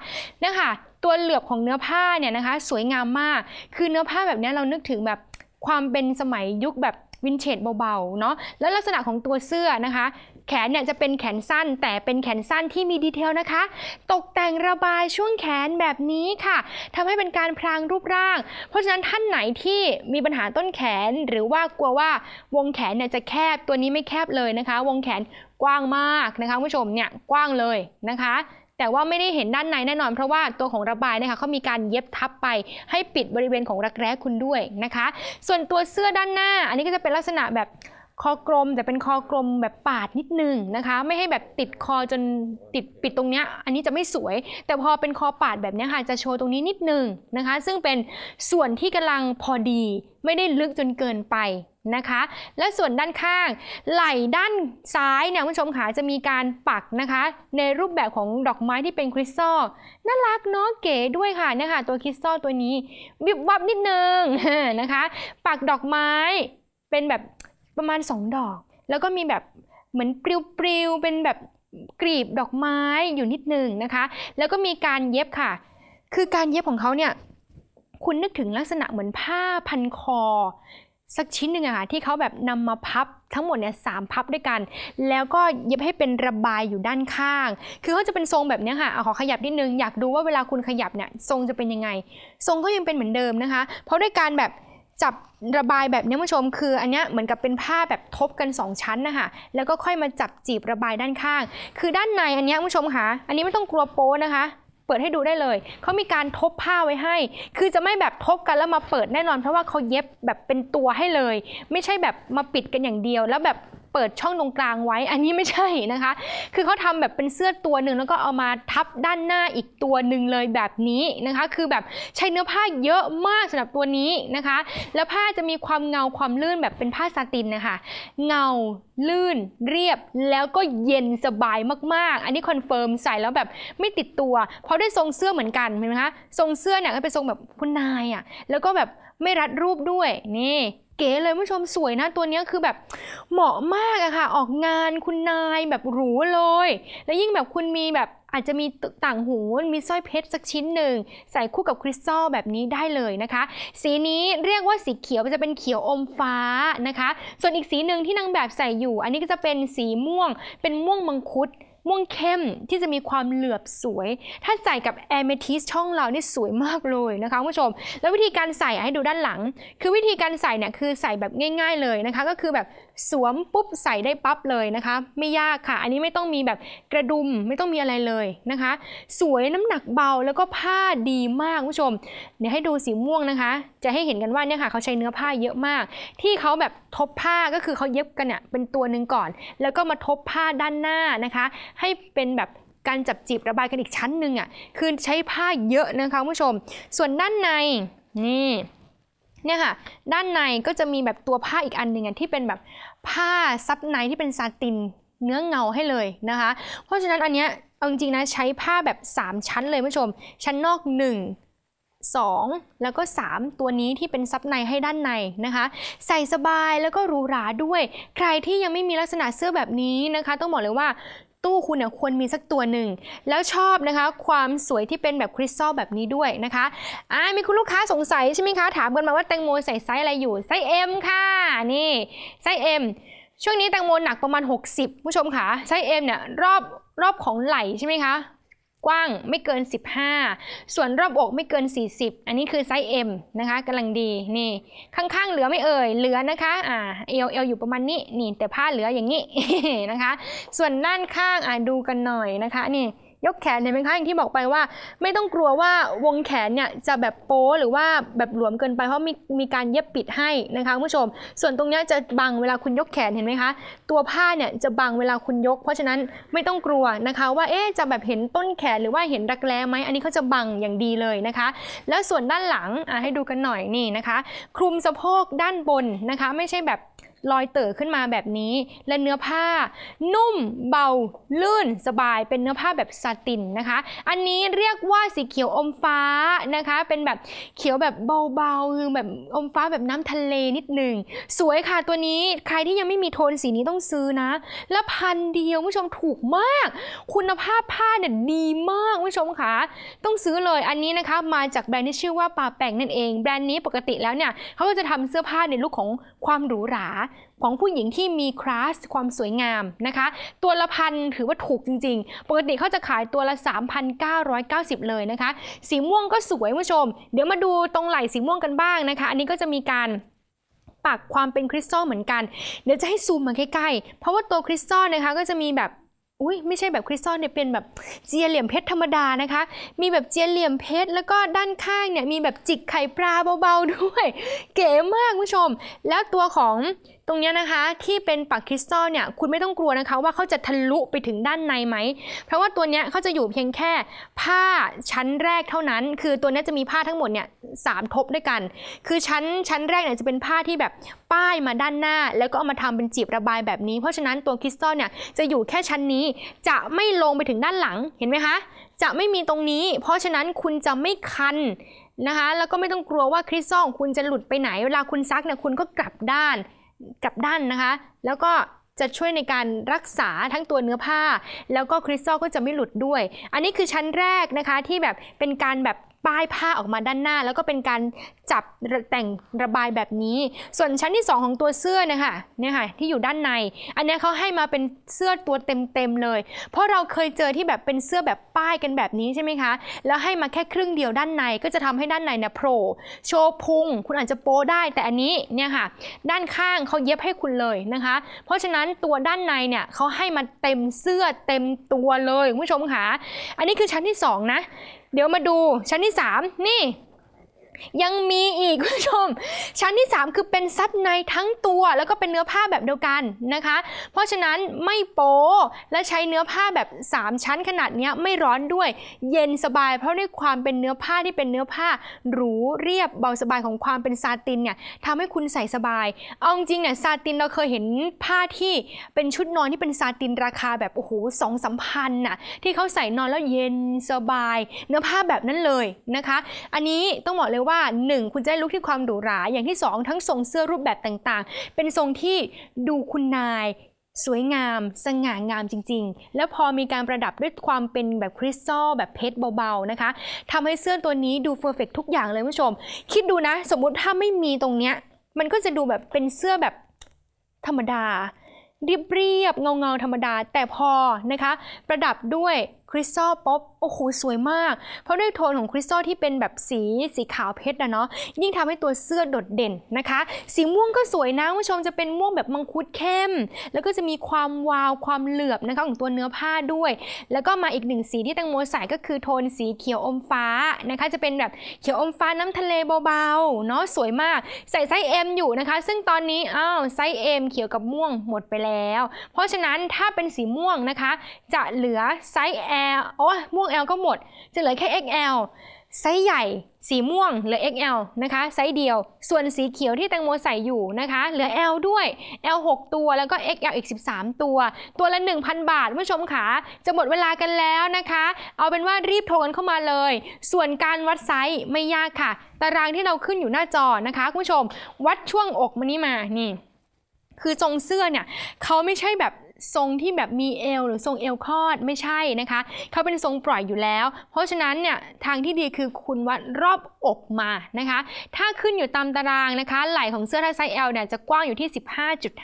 Speaker 1: นะคะตัวเหลือบของเนื้อผ้าเนี่ยนะคะสวยงามมาก คือเนื้อผ้าแบบนี้เรานึกถึงแบบความเป็นสมัยยุคแบบวินเทจเบาๆเนาะ แล้วลักษณะของตัวเสื้อนะคะ แขนเนี่ยจะเป็นแขนสั้น แต่เป็นแขนสั้นที่มีดีเทลนะคะ ตกแต่งระบายช่วงแขนแบบนี้ค่ะ ทำให้เป็นการพรางรูปร่าง เพราะฉะนั้นท่านไหนที่มีปัญหาต้นแขนหรือว่ากลัวว่า วงแขนเนี่ยจะแคบตัวนี้ไม่แคบเลยนะคะ วงแขนกว้างมากนะคะผู้ชมเนี่ยกว้างเลยนะคะแต่ว่าไม่ได้เห็นด้านในแน่นอน เพราะว่าตัวของระบายนะคะเขามีการเย็บทับไปให้ปิดบริเวณของรักแร้คุณด้วยนะคะ ส่วนตัวเสื้อด้านหน้าอันนี้ก็จะเป็นลักษณะแบบคอกลมแต่เป็นคอกลมแบบปาดนิดนึงนะคะ ไม่ให้แบบติดคอจนติดปิดตรงเนี้ยอันนี้จะไม่สวย แต่พอเป็นคอปาดแบบนี้ค่ะจะโชว์ตรงนี้นิดนึงนะคะ ซึ่งเป็นส่วนที่กำลังพอดี ไม่ได้ลึกจนเกินไปนะคะ และส่วนด้านข้างไหล่ด้านซ้ายเนี่ยคุณผู้ชมขาจะมีการปักนะคะในรูปแบบของดอกไม้ที่เป็นคริสตัลน่ารักเนาะเก๋ด้วยค่ะนะคะตัวคริสตัลตัวนี้วิบวับนิดนึงนะคะ ปักดอกไม้เป็นแบบประมาณ 2 ดอก แล้วก็มีแบบเหมือนปลิวๆเป็นแบบกรีบดอกไม้อยู่นิดนึงนะคะ แล้วก็มีการเย็บค่ะ คือการเย็บของเขาเนี่ยคุณนึกถึงลักษณะเหมือนผ้าพันคอสักชิ้นหนึ่งอะค่ะ ที่เขาแบบนำมาพับทั้งหมดเนี่ยสามพับด้วยกัน แล้วก็เย็บให้เป็นระบายอยู่ด้านข้าง คือเขาจะเป็นทรงแบบนี้ค่ะเอาขอขยับนิดนึงอยากดูว่าเวลาคุณขยับเนี่ยทรงจะเป็นยังไง ทรงก็ยังเป็นเหมือนเดิมนะคะ เพราะด้วยการแบบจับระบายแบบนี้ผู้ชม คือ อันนี้เหมือนกับเป็นผ้าแบบทบกัน 2 ชั้นนะคะแล้วก็ค่อยมาจับจีบระบายด้านข้าง คือด้านในอันนี้ผู้ชมค่ะอันนี้ไม่ต้องกลัวโป้นะคะเปิดให้ดูได้เลย เขามีการทบผ้าไว้ให้ คือจะไม่แบบทบกันแล้วมาเปิดแน่นอน เพราะว่าเขาเย็บแบบเป็นตัวให้เลย ไม่ใช่แบบมาปิดกันอย่างเดียวแล้วแบบเปิดช่องตรงกลางไว้ อันนี้ไม่ใช่นะคะ คือเขาทำแบบเป็นเสื้อตัวหนึ่งแล้วก็เอามาทับด้านหน้าอีกตัวหนึ่งเลยแบบนี้นะคะ คือแบบใช้เนื้อผ้าเยอะมากสำหรับตัวนี้นะคะ แล้วผ้าจะมีความเงาความลื่นแบบเป็นผ้าซาตินนะคะ เงาลื่นเรียบแล้วก็เย็นสบายมากๆ อันนี้คอนเฟิร์มใส่แล้วแบบไม่ติดตัวเพราะได้ทรงเสื้อเหมือนกันเห็นไหมคะ ทรงเสื้อเนี่ยก็เป็นทรงแบบคุณนายอะ่ะ แล้วก็แบบไม่รัดรูปด้วย นี่เก๋เลยผู้ชมสวยนะตัวนี้คือแบบเหมาะมากอะค่ะออกงานคุณนาย แบบหรูเลย แล้วยิ่งแบบคุณมีแบบอาจจะมีต่างหู มีสร้อยเพชรสักชิ้นหนึ่งใส่คู่กับคริสตัลแบบนี้ได้เลยนะคะ สีนี้เรียกว่าสีเขียวจะเป็นเขียวอมฟ้านะคะ ส่วนอีกสีหนึ่งที่นางแบบใส่อยู่ อันนี้ก็จะเป็นสีม่วง เป็นม่วงมังคุดม่วงเข้มที่จะมีความเหลือบสวย ถ้าใส่กับแอเมทิสช่องเรานี่สวยมากเลยนะคะคุณผู้ชม แล้ววิธีการใส่ให้ดูด้านหลัง คือวิธีการใส่เนี่ย คือใส่แบบง่ายๆเลยนะคะก็คือแบบสวมปุ๊บใส่ได้ปั๊บเลยนะคะ ไม่ยากค่ะ อันนี้ไม่ต้องมีแบบกระดุมไม่ต้องมีอะไรเลยนะคะ สวยน้ำหนักเบาแล้วก็ผ้าดีมากคุณผู้ชมเดี๋ยวให้ดูสีม่วงนะคะ จะให้เห็นกันว่าเนี่ยค่ะเขาใช้เนื้อผ้าเยอะมาก ที่เขาแบบทบผ้าก็คือเขาเย็บกันเนี่ย เป็นตัวหนึ่งก่อน แล้วก็มาทบผ้าด้านหน้านะคะ ให้เป็นแบบการจับจีบระบายกันอีกชั้นหนึ่งอะ่ะคือใช้ผ้าเยอะนะคะคุณผู้ชม ส่วนด้านในนี่เนี่ยค่ะด้านในก็จะมีแบบตัวผ้าอีกอันหนึ่งที่เป็นแบบผ้าซับในที่เป็นซาตินเนื้อเงาให้เลยนะคะเพราะฉะนั้นอันเนี้ยเอาจริงๆนะใช้ผ้าแบบ 3 ชั้นเลยผู้ชม ชั้นนอก 1 2 แล้วก็3ตัวนี้ที่เป็นซับในให้ด้านในนะคะใส่สบายแล้วก็หรูหราด้วย ใครที่ยังไม่มีลักษณะเสื้อแบบนี้นะคะ ต้องบอกเลยว่าตู้คุณเนี่ยควรมีสักตัวหนึ่ง แล้วชอบนะคะความสวยที่เป็นแบบคริสตัลแบบนี้ด้วยนะคะอ่ามีคุณลูกค้าสงสัยใช่ไหมคะ ถามกันมาว่าแตงโมใส่ไซส์อะไรอยู่ ไซส์ M ค่ะนี่ไซส์ M ช่วงนี้แตงโมหนักประมาณ 60 ผู้ชมค่ะ ไซส์ M เนี่ยรอบรอบของไหล่ใช่ไหมคะกว้างไม่เกิน 15 ส่วนรอบอกไม่เกิน 40 อันนี้คือไซส์ M นะคะกำลังดีนี่ ข้างๆ เหลือไม่เอ่ย เหลือนะคะอ่าเอวเอวอยู่ประมาณนี้นี่แต่ผ้าเหลืออย่างนี้นะคะ ส่วนด้านข้างอ่าดูกันหน่อยนะคะนี่ยกแขนเห็นไหมคะอย่างที่บอกไปว่า ไม่ต้องกลัวว่าวงแขนเนี่ยจะแบบโป้หรือว่าแบบหลวมเกินไปเพราะมีมีการเย็บปิดให้นะคะคุณผู้ชม ส่วนตรงนี้จะบังเวลาคุณยกแขนเห็นไหมคะ ตัวผ้าเนี่ยจะบังเวลาคุณยก เพราะฉะนั้นไม่ต้องกลัวนะคะว่าเอ๊จะแบบเห็นต้นแขนหรือว่าเห็นรักแร้ไหมอันนี้เขาจะบังอย่างดีเลยนะคะ แล้วส่วนด้านหลังให้ดูกันหน่อยนี่นะคะ คลุมสะโพกด้านบนนะคะ ไม่ใช่แบบลอยเต๋อขึ้นมาแบบนี้และเนื้อผ้านุ่ม เบาลื่นสบายเป็นเนื้อผ้าแบบซาตินนะคะ อันนี้เรียกว่าสีเขียวอมฟ้านะคะ เป็นแบบเขียวแบบเบาๆคือแบบอมฟ้าแบบน้ำทะเลนิดหนึ่งสวยค่ะตัวนี้ใครที่ยังไม่มีโทนสีนี้ต้องซื้อนะ และพันเดียวผู้ชมถูกมาก คุณภาพผ้าเนี่ยดีมากผู้ชมค่ะต้องซื้อเลยอันนี้นะคะมาจากแบรนด์ที่ชื่อว่าปาแปงนั่นเองแบรนด์นี้ปกติแล้วเนี่ยเขาก็จะทำเสื้อผ้าในลุคของความหรูหรา ของผู้หญิงที่มีคลาสความสวยงามนะคะ ตัวละพันถือว่าถูกจริงๆ ปกติเขาจะขายตัวละ 3,990 เลยนะคะ สีม่วงก็สวยผู้ชม เดี๋ยวมาดูตรงไหล่สีม่วงกันบ้างนะคะ อันนี้ก็จะมีการปักความเป็นคริสตัลเหมือนกันเดี๋ยวจะให้ซูมมาใกล้ๆ เพราะว่าตัวคริสตัลนะคะก็จะมีแบบอุ้ยไม่ใช่แบบคริสตัลเนี่ยเป็นแบบเจียเหลี่ยมเพชรธรรมดานะคะ มีแบบเจียเหลี่ยมเพชรแล้วก็ด้านข้างเนี่ยมีแบบจิกไข่ปลาเบาๆด้วย เก๋มากผู้ชม แล้วตัวของตรงนี้นะคะ ที่เป็นปักคริสตัลเนี่ยคุณไม่ต้องกลัวนะคะว่าเขาจะทะลุไปถึงด้านในไหม เพราะว่าตัวนี้เขาจะอยู่เพียงแค่ผ้าชั้นแรกเท่านั้น คือตัวนี้จะมีผ้าทั้งหมดเนี่ย3 ทบด้วยกัน คือชั้นชั้นแรกเนี่ยจะเป็นผ้าที่แบบป้ายมาด้านหน้า แล้วก็เอามาทำเป็นจีบระบายแบบนี้ เพราะฉะนั้นตัวคริสตัลเนี่ยจะอยู่แค่ชั้นนี้จะไม่ลงไปถึงด้านหลังเห็นไหมคะ จะไม่มีตรงนี้ เพราะฉะนั้นคุณจะไม่คันนะคะแล้วก็ไม่ต้องกลัวว่าคริสตัลคุณจะหลุดไปไหนเวลาคุณซักเนี่ยคุณก็กลับด้าน กลับด้านนะคะ แล้วก็จะช่วยในการรักษาทั้งตัวเนื้อผ้า แล้วก็คริสตัลก็จะไม่หลุดด้วย อันนี้คือชั้นแรกนะคะที่แบบเป็นการแบบป้ายผ้าออกมาด้านหน้า แล้วก็เป็นการจับแต่งระบายแบบนี้ ส่วนชั้นที่ 2 ของตัวเสื้อนะคะเนี่ยค่ะ ที่อยู่ด้านใน อันนี้เขาให้มาเป็นเสื้อตัวเต็มๆเลย เพราะเราเคยเจอที่แบบเป็นเสื้อแบบป้ายกันแบบนี้ใช่ไหมคะ แล้วให้มาแค่ครึ่งเดียวด้านในก็จะทำให้ด้านในเนี่ยโผล่โชว์พุง คุณอาจจะโป้ได้ แต่อันนี้เนี่ยค่ะ ด้านข้างเขาเย็บให้คุณเลยนะคะ เพราะฉะนั้นตัวด้านในเนี่ยเขาให้มาเต็มเสื้อเต็มตัวเลยคุณผู้ชมค่ะอันนี้คือชั้นที่2นะเดี๋ยวมาดู ชั้นที่ 3 นี่ยังมีอีกคุณผู้ชม ชั้นที่ 3 คือเป็นซับในทั้งตัวแล้วก็เป็นเนื้อผ้าแบบเดียวกันนะคะ เพราะฉะนั้นไม่โป้และใช้เนื้อผ้าแบบ 3 ชั้นขนาดนี้ไม่ร้อนด้วยเย็นสบายเพราะด้วยความเป็นเนื้อผ้าที่เป็นเนื้อผ้าหรูเรียบเบาสบายของความเป็นซาตินเนี่ยทำให้คุณใส่สบายเอาจริงเนี่ยซาตินเราเคยเห็นผ้าที่เป็นชุดนอนที่เป็นซาตินราคาแบบโอ้โหสองสามพันน่ะที่เขาใส่นอนแล้วเย็นสบายเนื้อผ้าแบบนั้นเลยนะคะ อันนี้ต้องบอกเลยว่า 1. คุณจะได้ลุกที่ความดุร้ายอย่างที่2ทั้งทรงเสื้อรูปแบบต่างๆ เป็นทรงที่ดูคุณนาย สวยงาม สง่างามจริงๆ แล้วพอมีการประดับด้วยความเป็นแบบคริสตัลแบบเพชรเบาๆนะคะทำให้เสื้อตัวนี้ดูเฟอร์เฟกทุกอย่างเลยผู้ชม คิดดูนะสมมุติถ้าไม่มีตรงเนี้ยมันก็จะดูแบบเป็นเสื้อแบบธรรมดาเรียบๆเงาๆธรรมดา แต่พอนะคะประดับด้วยคริสตัลป๊อปโอ้โหสวยมาก เพราะด้วยโทนของคริสตัลที่เป็นแบบสีสีขาวเพชรนะเนาะยิ่งทำให้ตัวเสื้อโดดเด่นนะคะ สีม่วงก็สวยนะคุณผู้ชมจะเป็นม่วงแบบมังคุดเข้ม แล้วก็จะมีความวาวความเหลือบนะคะของตัวเนื้อผ้าด้วย แล้วก็มาอีกหนึ่งสีที่แตงโมใส่ก็คือโทนสีเขียวอมฟ้านะคะจะเป็นแบบเขียวอมฟ้าน้ำทะเลเบาๆเนาะสวยมากใส่ไซส์เอ็มอยู่นะคะ ซึ่งตอนนี้อ้าวไซส์เอ็มเขียวกับม่วงหมดไปแล้ว เพราะฉะนั้นถ้าเป็นสีม่วงนะคะ จะเหลือไซส์อโอ้ม่วง L ก็หมด จะเหลือแค่ XL ไซส์ใหญ่ สีม่วง เหลือ XL นะคะ ไซส์เดียว ส่วนสีเขียวที่แตงโมใส่อยู่นะคะ เหลือ L ด้วย L 6 ตัว แล้วก็ XL อีก 13 ตัว ตัวละ 1,000 บาท ผู้ชมขาจะหมดเวลากันแล้วนะคะ เอาเป็นว่ารีบโทรกันเข้ามาเลย ส่วนการวัดไซส์ไม่ยากค่ะ ตารางที่เราขึ้นอยู่หน้าจอนะคะคุณผู้ชม วัดช่วงอกมานี่มา นี่ คือทรงเสื้อเนี่ยเขาไม่ใช่แบบทรงที่แบบมีเอวหรือทรงเอวคอดไม่ใช่นะคะ เขาเป็นทรงปล่อยอยู่แล้ว เพราะฉะนั้นเนี่ยทางที่ดีคือคุณวัดรอบอกมานะคะ ถ้าขึ้นอยู่ตามตารางนะคะ ไหล่ของเสื้อถ้าไซส์ L เนี่ยจะกว้างอยู่ที่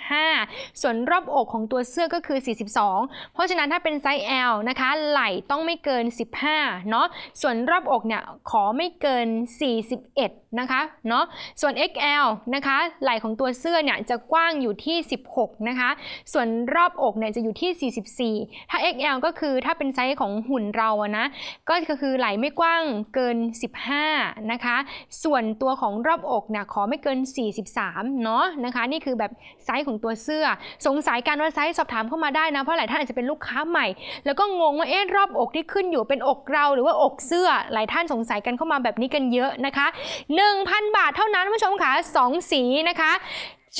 Speaker 1: 15.5 ส่วนรอบอกของตัวเสื้อก็คือ 42 เพราะฉะนั้นถ้าเป็นไซส์ L นะคะ ไหล่ต้องไม่เกิน 15 เนาะส่วนรอบอกเนี่ยขอไม่เกิน 41นะคะเนาะส่วน XL นะคะไหล่ของตัวเสื้อเนี่ยจะกว้างอยู่ที่ 16 นะคะส่วนรอบอกเนี่ยจะอยู่ที่ 44 ถ้า XL ก็คือถ้าเป็นไซส์ของหุ่นเราอะนะก็คือไหล่ไม่กว้างเกิน 15 นะคะส่วนตัวของรอบอกเนี่ยขอไม่เกิน 43 เนาะนะคะนี่คือแบบไซส์ของตัวเสื้อสงสัยการว่าไซส์สอบถามเข้ามาได้นะเพราะหลายท่านอาจจะเป็นลูกค้าใหม่ แล้วก็งงว่าเอ๊ะรอบอกที่ขึ้นอยู่เป็นอกเราหรือว่าอกเสื้อหลายท่านสงสัยกันเข้ามาแบบนี้กันเยอะนะคะเ1,000 บาทเท่านั้นผู้ชมค่ะ2สีนะคะ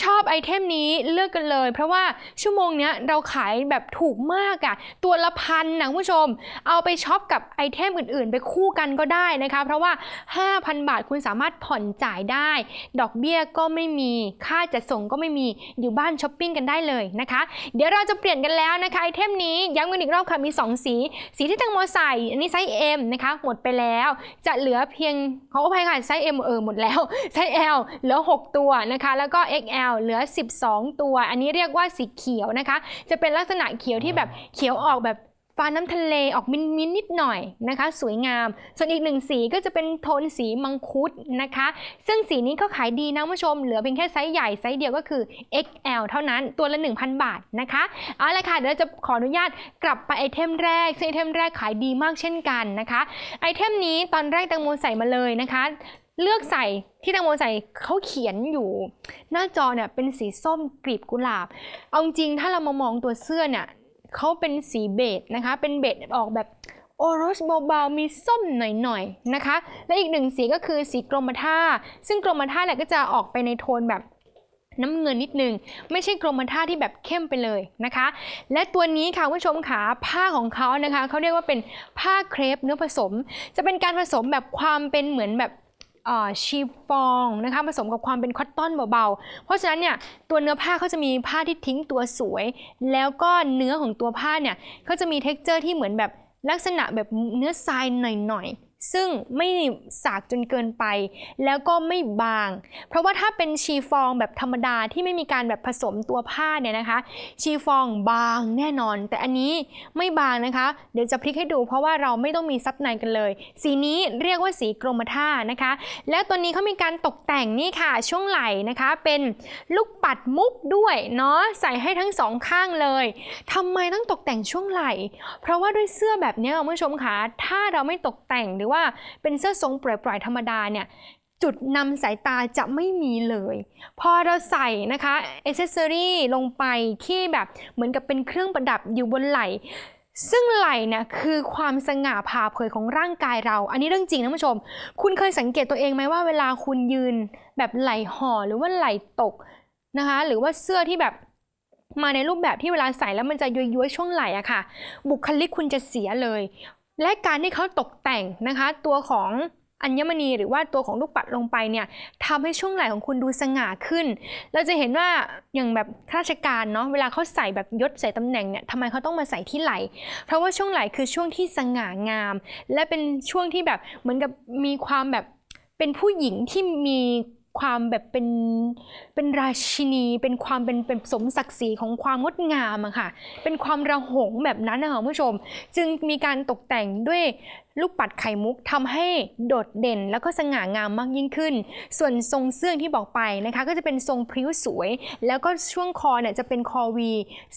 Speaker 1: ชอบไอเทมนี้เลือกกันเลย เพราะว่าชั่วโมงนี้เราขายแบบถูกมากอะ่ะตัวละพันนะผู้ชมเอาไปช็อปกับไอเทมอื่นๆ ไปคู่กันก็ได้นะคะ เพราะว่า5,000บาทคุณสามารถผ่อนจ่ายได้ ดอกเบี้ยก็ไม่มีค่าจัดส่งก็ไม่มีอยู่บ้านช้อปปิ้งกันได้เลยนะคะเดี๋ยวเราจะเปลี่ยนกันแล้วนะคะไอเทมนี้ย้ำกันอีกรอบค่ะมี 2 สี สีที่ตังโมใส่ อันนี้ไซส์ M นะคะหมดไปแล้ว จะเหลือเพียงขออภัยค่ะไซส์ M เออหมดแล้วไซส์ L เหลือ6ตัวนะคะ แล้วก็ XL l เหลือ 12 ตัว อันนี้เรียกว่าสีเขียวนะคะ จะเป็นลักษณะเขียวที่แบบเขียวออกแบบฟ้าน้ำทะเลออกมินมินนิดหน่อยนะคะ สวยงาม ส่วนอีกหนึ่งสีก็จะเป็นโทนสีมังคุดนะคะ ซึ่งสีนี้ก็ขายดีนะผู้ชม เหลือเพียงแค่ไซส์ใหญ่ไซส์เดียวก็คือ XL เท่านั้นตัวละ 1,000 บาทนะคะ เอาละค่ะ เดี๋ยวจะขออนุญาตกลับไปไอเทมแรกซึ่งไอเทมแรกขายดีมากเช่นกันนะคะ ไอเทมนี้ตอนแรกตังโมใส่มาเลยนะคะเลือกใส่ที่ตังโมใส่เขาเขียนอยู่ หน้าจอเนี่ยเป็นสีส้มกลีบกุหลาบเอาจริงถ้าเรามามองตัวเสื้อเนี่ยเขาเป็นสีเบดนะคะ เป็นเบดออกแบบโอรสเบาๆมีส้มหน่อยๆนะคะ และอีกหนึ่งสีก็คือสีกรมท่า ซึ่งกรมท่าแหละก็จะออกไปในโทนแบบน้ำเงินนิดนึงไม่ใช่กรมท่าที่แบบเข้มไปเลยนะคะ และตัวนี้ค่ะผู้ชมขาผ้าของเขานะคะเขาเรียกว่าเป็นผ้าเครปเนื้อผสม จะเป็นการผสมแบบความเป็นเหมือนแบบชีฟองนะคะผสมกับความเป็นคอตตอนเบาๆ เพราะฉะนั้นเนี่ยตัวเนื้อผ้าเขาจะมีผ้าที่ทิ้งตัวสวย แล้วก็เนื้อของตัวผ้าเนี่ยเขาจะมีเท็กเจอร์ที่เหมือนแบบลักษณะแบบเนื้อทรายหน่อยๆซึ่งไม่สากจนเกินไป แล้วก็ไม่บาง เพราะว่าถ้าเป็นชีฟองแบบธรรมดาที่ไม่มีการแบบผสมตัวผ้าเนี่ยนะคะ ชีฟองบางแน่นอน แต่อันนี้ไม่บางนะคะ เดี๋ยวจะพลิกให้ดู เพราะว่าเราไม่ต้องมีซับในกันเลย สีนี้เรียกว่าสีกรมท่านะคะ แล้วตัวนี้เขามีการตกแต่งนี่ค่ะ ช่วงไหล่นะคะเป็นลูกปัดมุกด้วยเนาะใส่ให้ทั้งสองข้างเลย ทำไมต้องตกแต่งช่วงไหล่เพราะว่าด้วยเสื้อแบบนี้คุณผู้ชมคะถ้าเราไม่ตกแต่งหรือว่าเป็นเสื้อทรงเปล่อยๆ ธรรมดาเนี่ยจุดนำสายตาจะไม่มีเลย พอเราใส่นะคะเอเซสซอรี่ลงไปที่แบบเหมือนกับเป็นเครื่องประดับอยู่บนไหล่ ซึ่งไหล่เนี่ยคือความสง่าผ่าเผยของร่างกายเรา อันนี้เรื่องจริงนะผู้ชม คุณเคยสังเกตตัวเองไหมว่าเวลาคุณยืนแบบไหล่ห่อหรือว่าไหล่ตกนะคะหรือว่าเสื้อที่แบบมาในรูปแบบที่เวลาใส่แล้วมันจะย้อยๆช่วงไหล่อะค่ะบุคลิกคุณจะเสียเลยและการที่เขาตกแต่งนะคะ ตัวของอัญมณีหรือว่าตัวของลูกปัดลงไปเนี่ยทำให้ช่วงไหล่ของคุณดูสง่าขึ้น เราจะเห็นว่า อย่างแบบข้าราชการเนาะเวลาเขาใส่แบบยศใส่ตำแหน่งเนี่ยทำไมเขาต้องมาใส่ที่ไหล่เพราะว่าช่วงไหล่คือช่วงที่สง่างาม และเป็นช่วงที่แบบเหมือนกับมีความแบบเป็นผู้หญิงที่มีความแบบเป็น เป็นราชินี เป็นความเป็นเป็นสมศักดิ์ศรีของความงดงามอะค่ะเป็นความระหงแบบนั้นนะคะคุณผู้ชม จึงมีการตกแต่งด้วยลูกปัดไข่มุกทำให้โดดเด่นแล้วก็สง่างามมากยิ่งขึ้น ส่วนทรงเสื้อที่บอกไปนะคะ ก็จะเป็นทรงพริ้วสวยแล้วก็ช่วงคอเนี่ยจะเป็นคอวี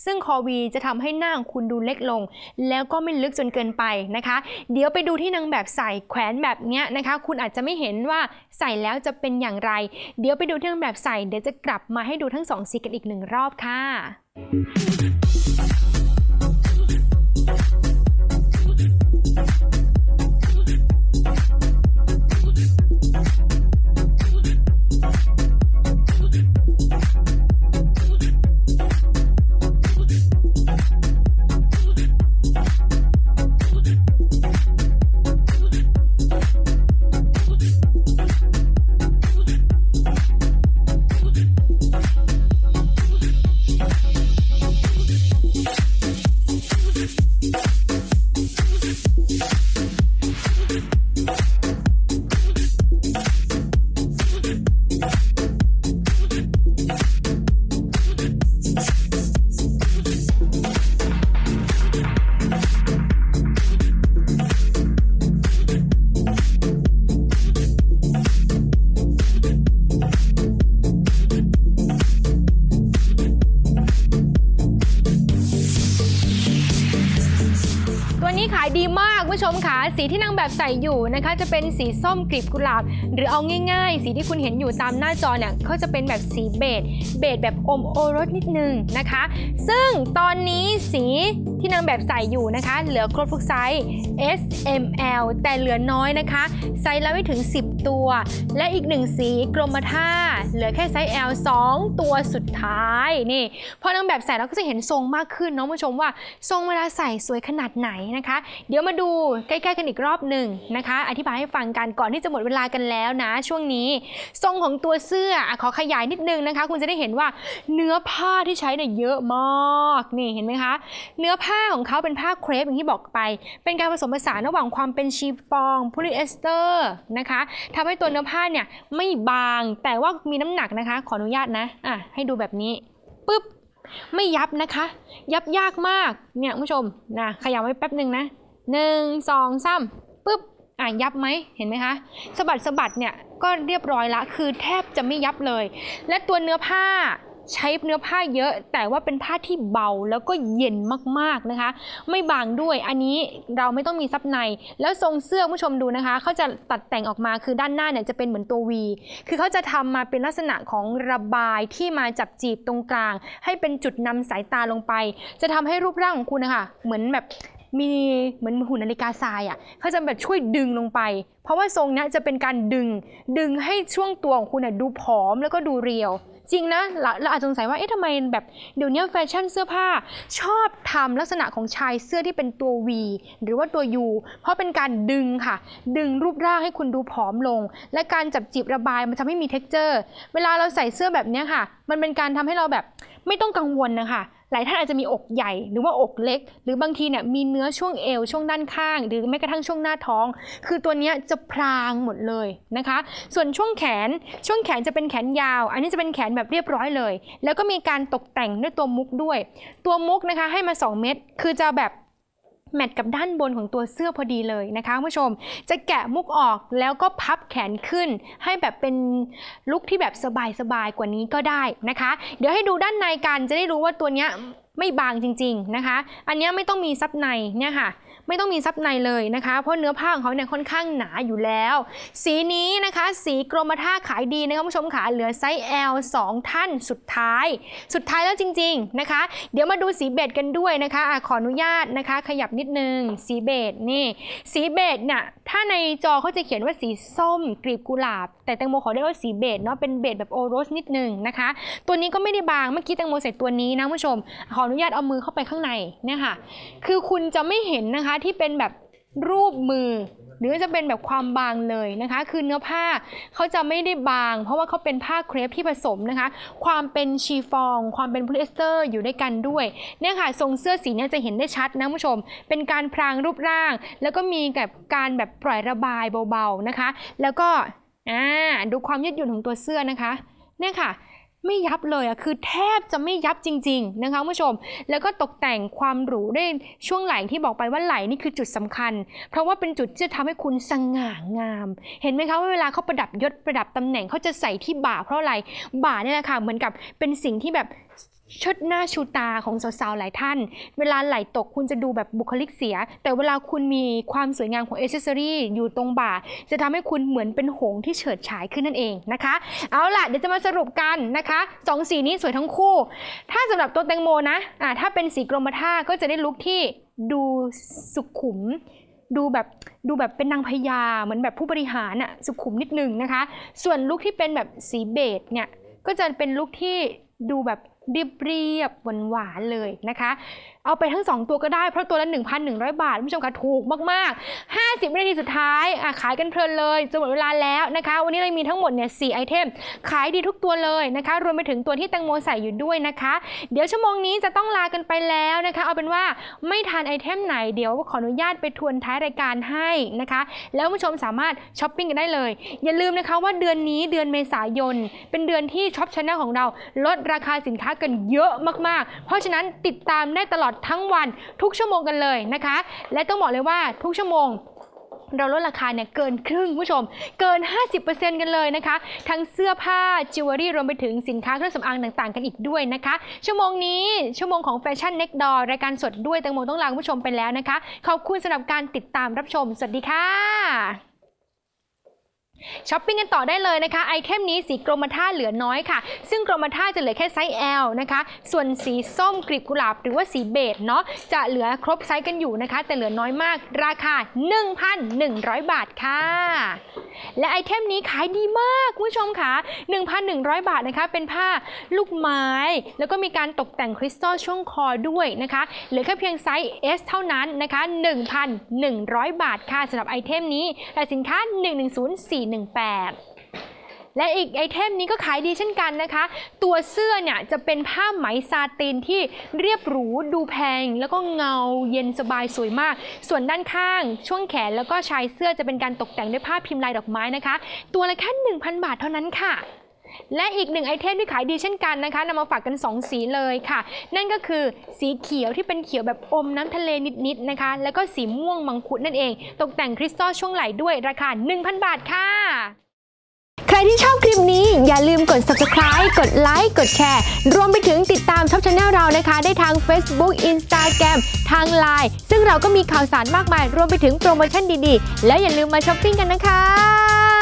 Speaker 1: ซึ่งคอวีจะทำให้หน้าของคุณดูเล็กลง แล้วก็ไม่ลึกจนเกินไปนะคะ เดี๋ยวไปดูที่นางแบบใส่แขวนแบบเนี้ยนะคะ คุณอาจจะไม่เห็นว่าใส่แล้วจะเป็นอย่างไร เดี๋ยวไปดูที่นางแบบใส่เดี๋ยวจะกลับมาให้ดูทั้งสองสีกันอีกหนึ่งรอบค่ะนะคะจะเป็นสีส้มกลีบกุหลาบหรือเอาง่ายๆ สีที่คุณเห็นอยู่ตามหน้าจอเนี่ยก็จะเป็นแบบสีเบจเบจแบบอมโอรสนิดนึงนะคะ ซึ่งตอนนี้สีที่นางแบบใส่อยู่นะคะ เหลือครบทุกไซส์ S M L แต่เหลือน้อยนะคะ ไซส์ละไม่ถึง 10 ตัว และอีกหนึ่งสีกรมท่า เหลือแค่ไซส์ L 2ตัวสุด้ายนี่พอนางแบบใส่เราก็จะเห็นทรงมากขึ้นเนาะผู้ชมว่า ทรงเวลาใส่สวยขนาดไหนนะคะเดี๋ยวมาดูใกล้ ๆ กันอีกรอบหนึ่งนะคะ อธิบายให้ฟังกันก่อนที่จะหมดเวลากันแล้วนะ ช่วงนี้ทรงของตัวเสื้ออขอขยายนิดนึงนะคะ คุณจะได้เห็นว่าเนื้อผ้าที่ใช้เนี่ยเยอะมากนี่เห็นไหมคะเนื้อผ้าของเขาเป็นผ้าเครปอย่างที่บอกไป เป็นการผสมผสานระหว่างความเป็นชีฟองโพลีเอสเตอร์นะคะทำให้ตัวเนื้อผ้าเนี่ยไม่บางแต่ว่ามีน้ำหนักนะคะ ขออนุญาตนะอ่ะให้ดูแบบนี้ ปึ๊บไม่ยับนะคะ ยับยากมากเนี่ยผู้ชมนะขยับไว้แป๊บหนึ่งนะหนึ่งสองสามปึ๊บอ่ายับไหมเห็นไหมคะสะบัดสะบัดเนี่ยก็เรียบร้อยละ คือแทบจะไม่ยับเลย และตัวเนื้อผ้าใช้เนื้อผ้าเยอะแต่ว่าเป็นผ้าที่เบาแล้วก็เย็นมากๆนะคะ ไม่บางด้วยอันนี้เราไม่ต้องมีซับใน แล้วทรงเสื้อผู้ชมดูนะคะเขาจะตัดแต่งออกมาคือด้านหน้าเนี่ยจะเป็นเหมือนตัววีคือเขาจะทำมาเป็นลักษณะของระบายที่มาจับจีบตรงกลาง ให้เป็นจุดนำสายตาลงไป จะทำให้รูปร่างของคุณนะคะเหมือนแบบมีเหมือนหุ่นนาฬิกาทรายอ่ะเขาจะแบบช่วยดึงลงไป เพราะว่าทรงนี้จะเป็นการดึงดึงให้ช่วงตัวของคุณดูผอมแล้วก็ดูเรียวจริงนะ เราเราอาจสงสัยว่า เอ๊ะทำไมแบบเดี๋ยวนี้แฟชั่นเสื้อผ้าชอบทำลักษณะของชายเสื้อที่เป็นตัว V หรือว่าตัว U เพราะเป็นการดึงค่ะ ดึงรูปร่างให้คุณดูผอมลง และการจับจีบระบายมันทำให้มีเท็กเจอร์ เวลาเราใส่เสื้อแบบนี้ค่ะ มันเป็นการทำให้เราแบบไม่ต้องกังวลนะคะหลายท่านอาจจะมีอกใหญ่หรือว่าอกเล็ก หรือบางทีเนี่ยมีเนื้อช่วงเอวช่วงด้านข้าง หรือแม้กระทั่งช่วงหน้าท้อง คือตัวนี้จะพรางหมดเลยนะคะ ส่วนช่วงแขนช่วงแขนจะเป็นแขนยาว อันนี้จะเป็นแขนแบบเรียบร้อยเลย แล้วก็มีการตกแต่งด้วยตัวมุกด้วย ตัวมุกนะคะให้มา 2 เม็ดคือจะแบบแมทกับด้านบนของตัวเสื้อพอดีเลยนะคะคุณผู้ชมจะแกะมุกออกแล้วก็พับแขนขึ้น ให้แบบเป็นลุคที่แบบสบายๆกว่านี้ก็ได้นะคะ เดี๋ยวให้ดูด้านในกันจะได้รู้ว่าตัวเนี้ยไม่บางจริงๆนะคะ อันนี้ไม่ต้องมีซับในเนี่ยค่ะไม่ต้องมีซับในเลยนะคะ เพราะเนื้อผ้าของเขาเนี่ยค่อนข้างหนาอยู่แล้ว สีนี้นะคะ สีกรมท่าขายดีนะคะผู้ชมขาเหลือไซส์ L 2ท่านสุดท้าย สุดท้ายแล้วจริงๆนะคะ เดี๋ยวมาดูสีเบจกันด้วยนะคะอขออนุญาตนะคะ ขยับนิดนึง สีเบจนี่ สีเบจเนี่ยถ้าในจอเขาจะเขียนว่าสีส้มกรีบกุหลาบ แต่แตงโมขอเรียกว่าสีเบจเนาะ เป็นเบจแบบโอรสนิดนึงนะคะ ตัวนี้ก็ไม่ได้บาง เมื่อกี้แตงโมใส่ตัวนี้นะผู้ชม ขออนุญาตเอามือเข้าไปข้างในเนี่ยค่ะ คือคุณจะไม่เห็นนะคะะที่เป็นแบบรูปมือ หรือจะเป็นแบบความบางเลยนะคะ คือเนื้อผ้าเขาจะไม่ได้บางเพราะว่าเขาเป็นผ้าเครปที่ผสมนะคะ ความเป็นชีฟองความเป็นพลีเอสเตอร์อยู่ด้วยกันด้วยเนี่ยค่ะทรงเสื้อสีเนี่ยจะเห็นได้ชัดนะผู้ชม เป็นการพรางรูปร่าง แล้วก็มีแบบการแบบปล่อยระบายเบาๆนะคะ แล้วก็อ่าดูความยืดหยุ่นของตัวเสื้อนะคะ เนี่ยค่ะไม่ยับเลยอะคือแทบจะไม่ยับจริงๆ นะคะผู้ชม แล้วก็ตกแต่งความหรูด้วยช่วงไหล่ที่บอกไปว่าไหล่นี่คือจุดสำคัญ เพราะว่าเป็นจุดที่จะทำให้คุณสง่างาม เห็นไหมคะว่าเวลาเขาประดับยศประดับตำแหน่งเขาจะใส่ที่บ่าเพราะอะไร บ่าเนี่ยแหละค่ะ เหมือนกับเป็นสิ่งที่แบบชดหน้าชูตาของสาวๆ หลายท่าน เวลาไหลตกคุณจะดูแบบบุคลิกเสีย แต่เวลาคุณมีความสวยงามของเอเซอรี่อยู่ตรงบ่า จะทำให้คุณเหมือนเป็นหงที่เฉิดฉายขึ้นนั่นเองนะคะ เอาล่ะเดี๋ยวจะมาสรุปกันนะคะสองสีนี้สวยทั้งคู่ ถ้าสำหรับตัวแตงโมนะะถ้าเป็นสีกรมท่าก็จะได้ลุคที่ดูสุขุม ดูแบบ ดูแบบเป็นนางพญาเหมือนแบบผู้บริหารอะสุขุมนิดนึงนะคะ ส่วนลุคที่เป็นแบบสีเบจเนี่ยก็จะเป็นลุคที่ดูแบบเรียบเรียบหวานหวานเลยนะคะ เอาไปทั้ง 2 ตัวก็ได้เพราะตัวละ1,100 บาทคุณผู้ชมคะถูกมากๆ 50ินาทีสุดท้ายขายกันเพลินเลยจะหมดเวลาแล้วนะคะ วันนี้เรามีทั้งหมดเนี่ยสไอเทม ขายดีทุกตัวเลยนะคะรวมไปถึงตัวที่แตงโมใส่อยู่ด้วยนะคะ เดี๋ยวชั่วโมงนี้จะต้องลากันไปแล้วนะคะ เอาเป็นว่าไม่ทานไอเทมไหนเดี๋ยวขออนุญาตไปทวนท้ายรายการให้นะคะ แล้วผู้ชมสามารถช้อปปิ้งกันได้เลย อย่าลืมนะคะว่าเดือนนี้เดือนเมษายนเป็นเดือนที่ช็อปชาแนลของเรา ลดราคาสินค้ากันเยอะมากๆ เพราะฉะนั้นติดตามได้ตลอดทั้งวันทุกชั่วโมงกันเลยนะคะ และต้องบอกเลยว่าทุกชั่วโมงเราลดราคาเนี่ยเกินครึ่งผู้ชม เกิน 50%กันเลยนะคะ ทั้งเสื้อผ้า จิวเวลรี่ รวมไปถึงสินค้าเครื่องสำอางต่าง ๆ กันอีกด้วยนะคะ ชั่วโมงนี้ชั่วโมงของแฟชั่นเน็กดอรรายการสดด้วยแตงโมต้องลาผู้ชมไปแล้วนะคะ ขอบคุณสำหรับการติดตามรับชม สวัสดีค่ะช้อปปิ้งกันต่อได้เลยนะคะไอเทมนี้สีกรมท่าเหลือน้อยค่ะซึ่งกรมท่าจะเหลือแค่ไซส์ L นะคะ ส่วนสีส้มกลีบกุหลาบหรือว่าสีเบจเนาะจะเหลือครบไซส์กันอยู่นะคะ แต่เหลือน้อยมาก ราคา 1,100 บาทค่ะและไอเทมนี้ขายดีมากคุณผู้ชมค่ะ 1,100 บาทนะคะ เป็นผ้าลูกไม้ แล้วก็มีการตกแต่งคริสตัลช่วงคอด้วยนะคะเหลือแค่เพียงไซส์ S เท่านั้นนะคะ 1,100 บาทค่ะสำหรับไอเทมนี้แต่สินค้า 11041 18 และอีกไอเทมนี้ก็ขายดีเช่นกันนะคะ ตัวเสื้อเนี่ยจะเป็นผ้าไหมซาตินที่เรียบหรูดูแพงแล้วก็เงาเย็นสบายสวยมาก ส่วนด้านข้างช่วงแขนแล้วก็ชายเสื้อจะเป็นการตกแต่งด้วยผ้าพิมพ์ลายดอกไม้นะคะ ตัวละแค่ 1,000 บาทเท่านั้นค่ะและอีกหนึ่งไอเทมที่ขายดีเช่นกันนะคะนำมาฝากกัน 2 สีเลยค่ะ นั่นก็คือสีเขียวที่เป็นเขียวแบบอมน้ำทะเลนิดๆนะคะ แล้วก็สีม่วงมังคุดนั่นเอง ตกแต่งคริสตัลช่วงไหลด้วย ราคา 1,000 บาทค่ะ ใครที่ชอบคลิปนี้อย่าลืมกด subscribe กดไลค์กดแชร์รวมไปถึงติดตามช่องชาแนลเรานะคะ ได้ทาง Facebook Instagram ทาง Line ซึ่งเราก็มีข่าวสารมากมาย รวมไปถึงโปรโมชั่นดี ๆ แล้วอย่าลืมมาช้อปปิ้งกันนะคะ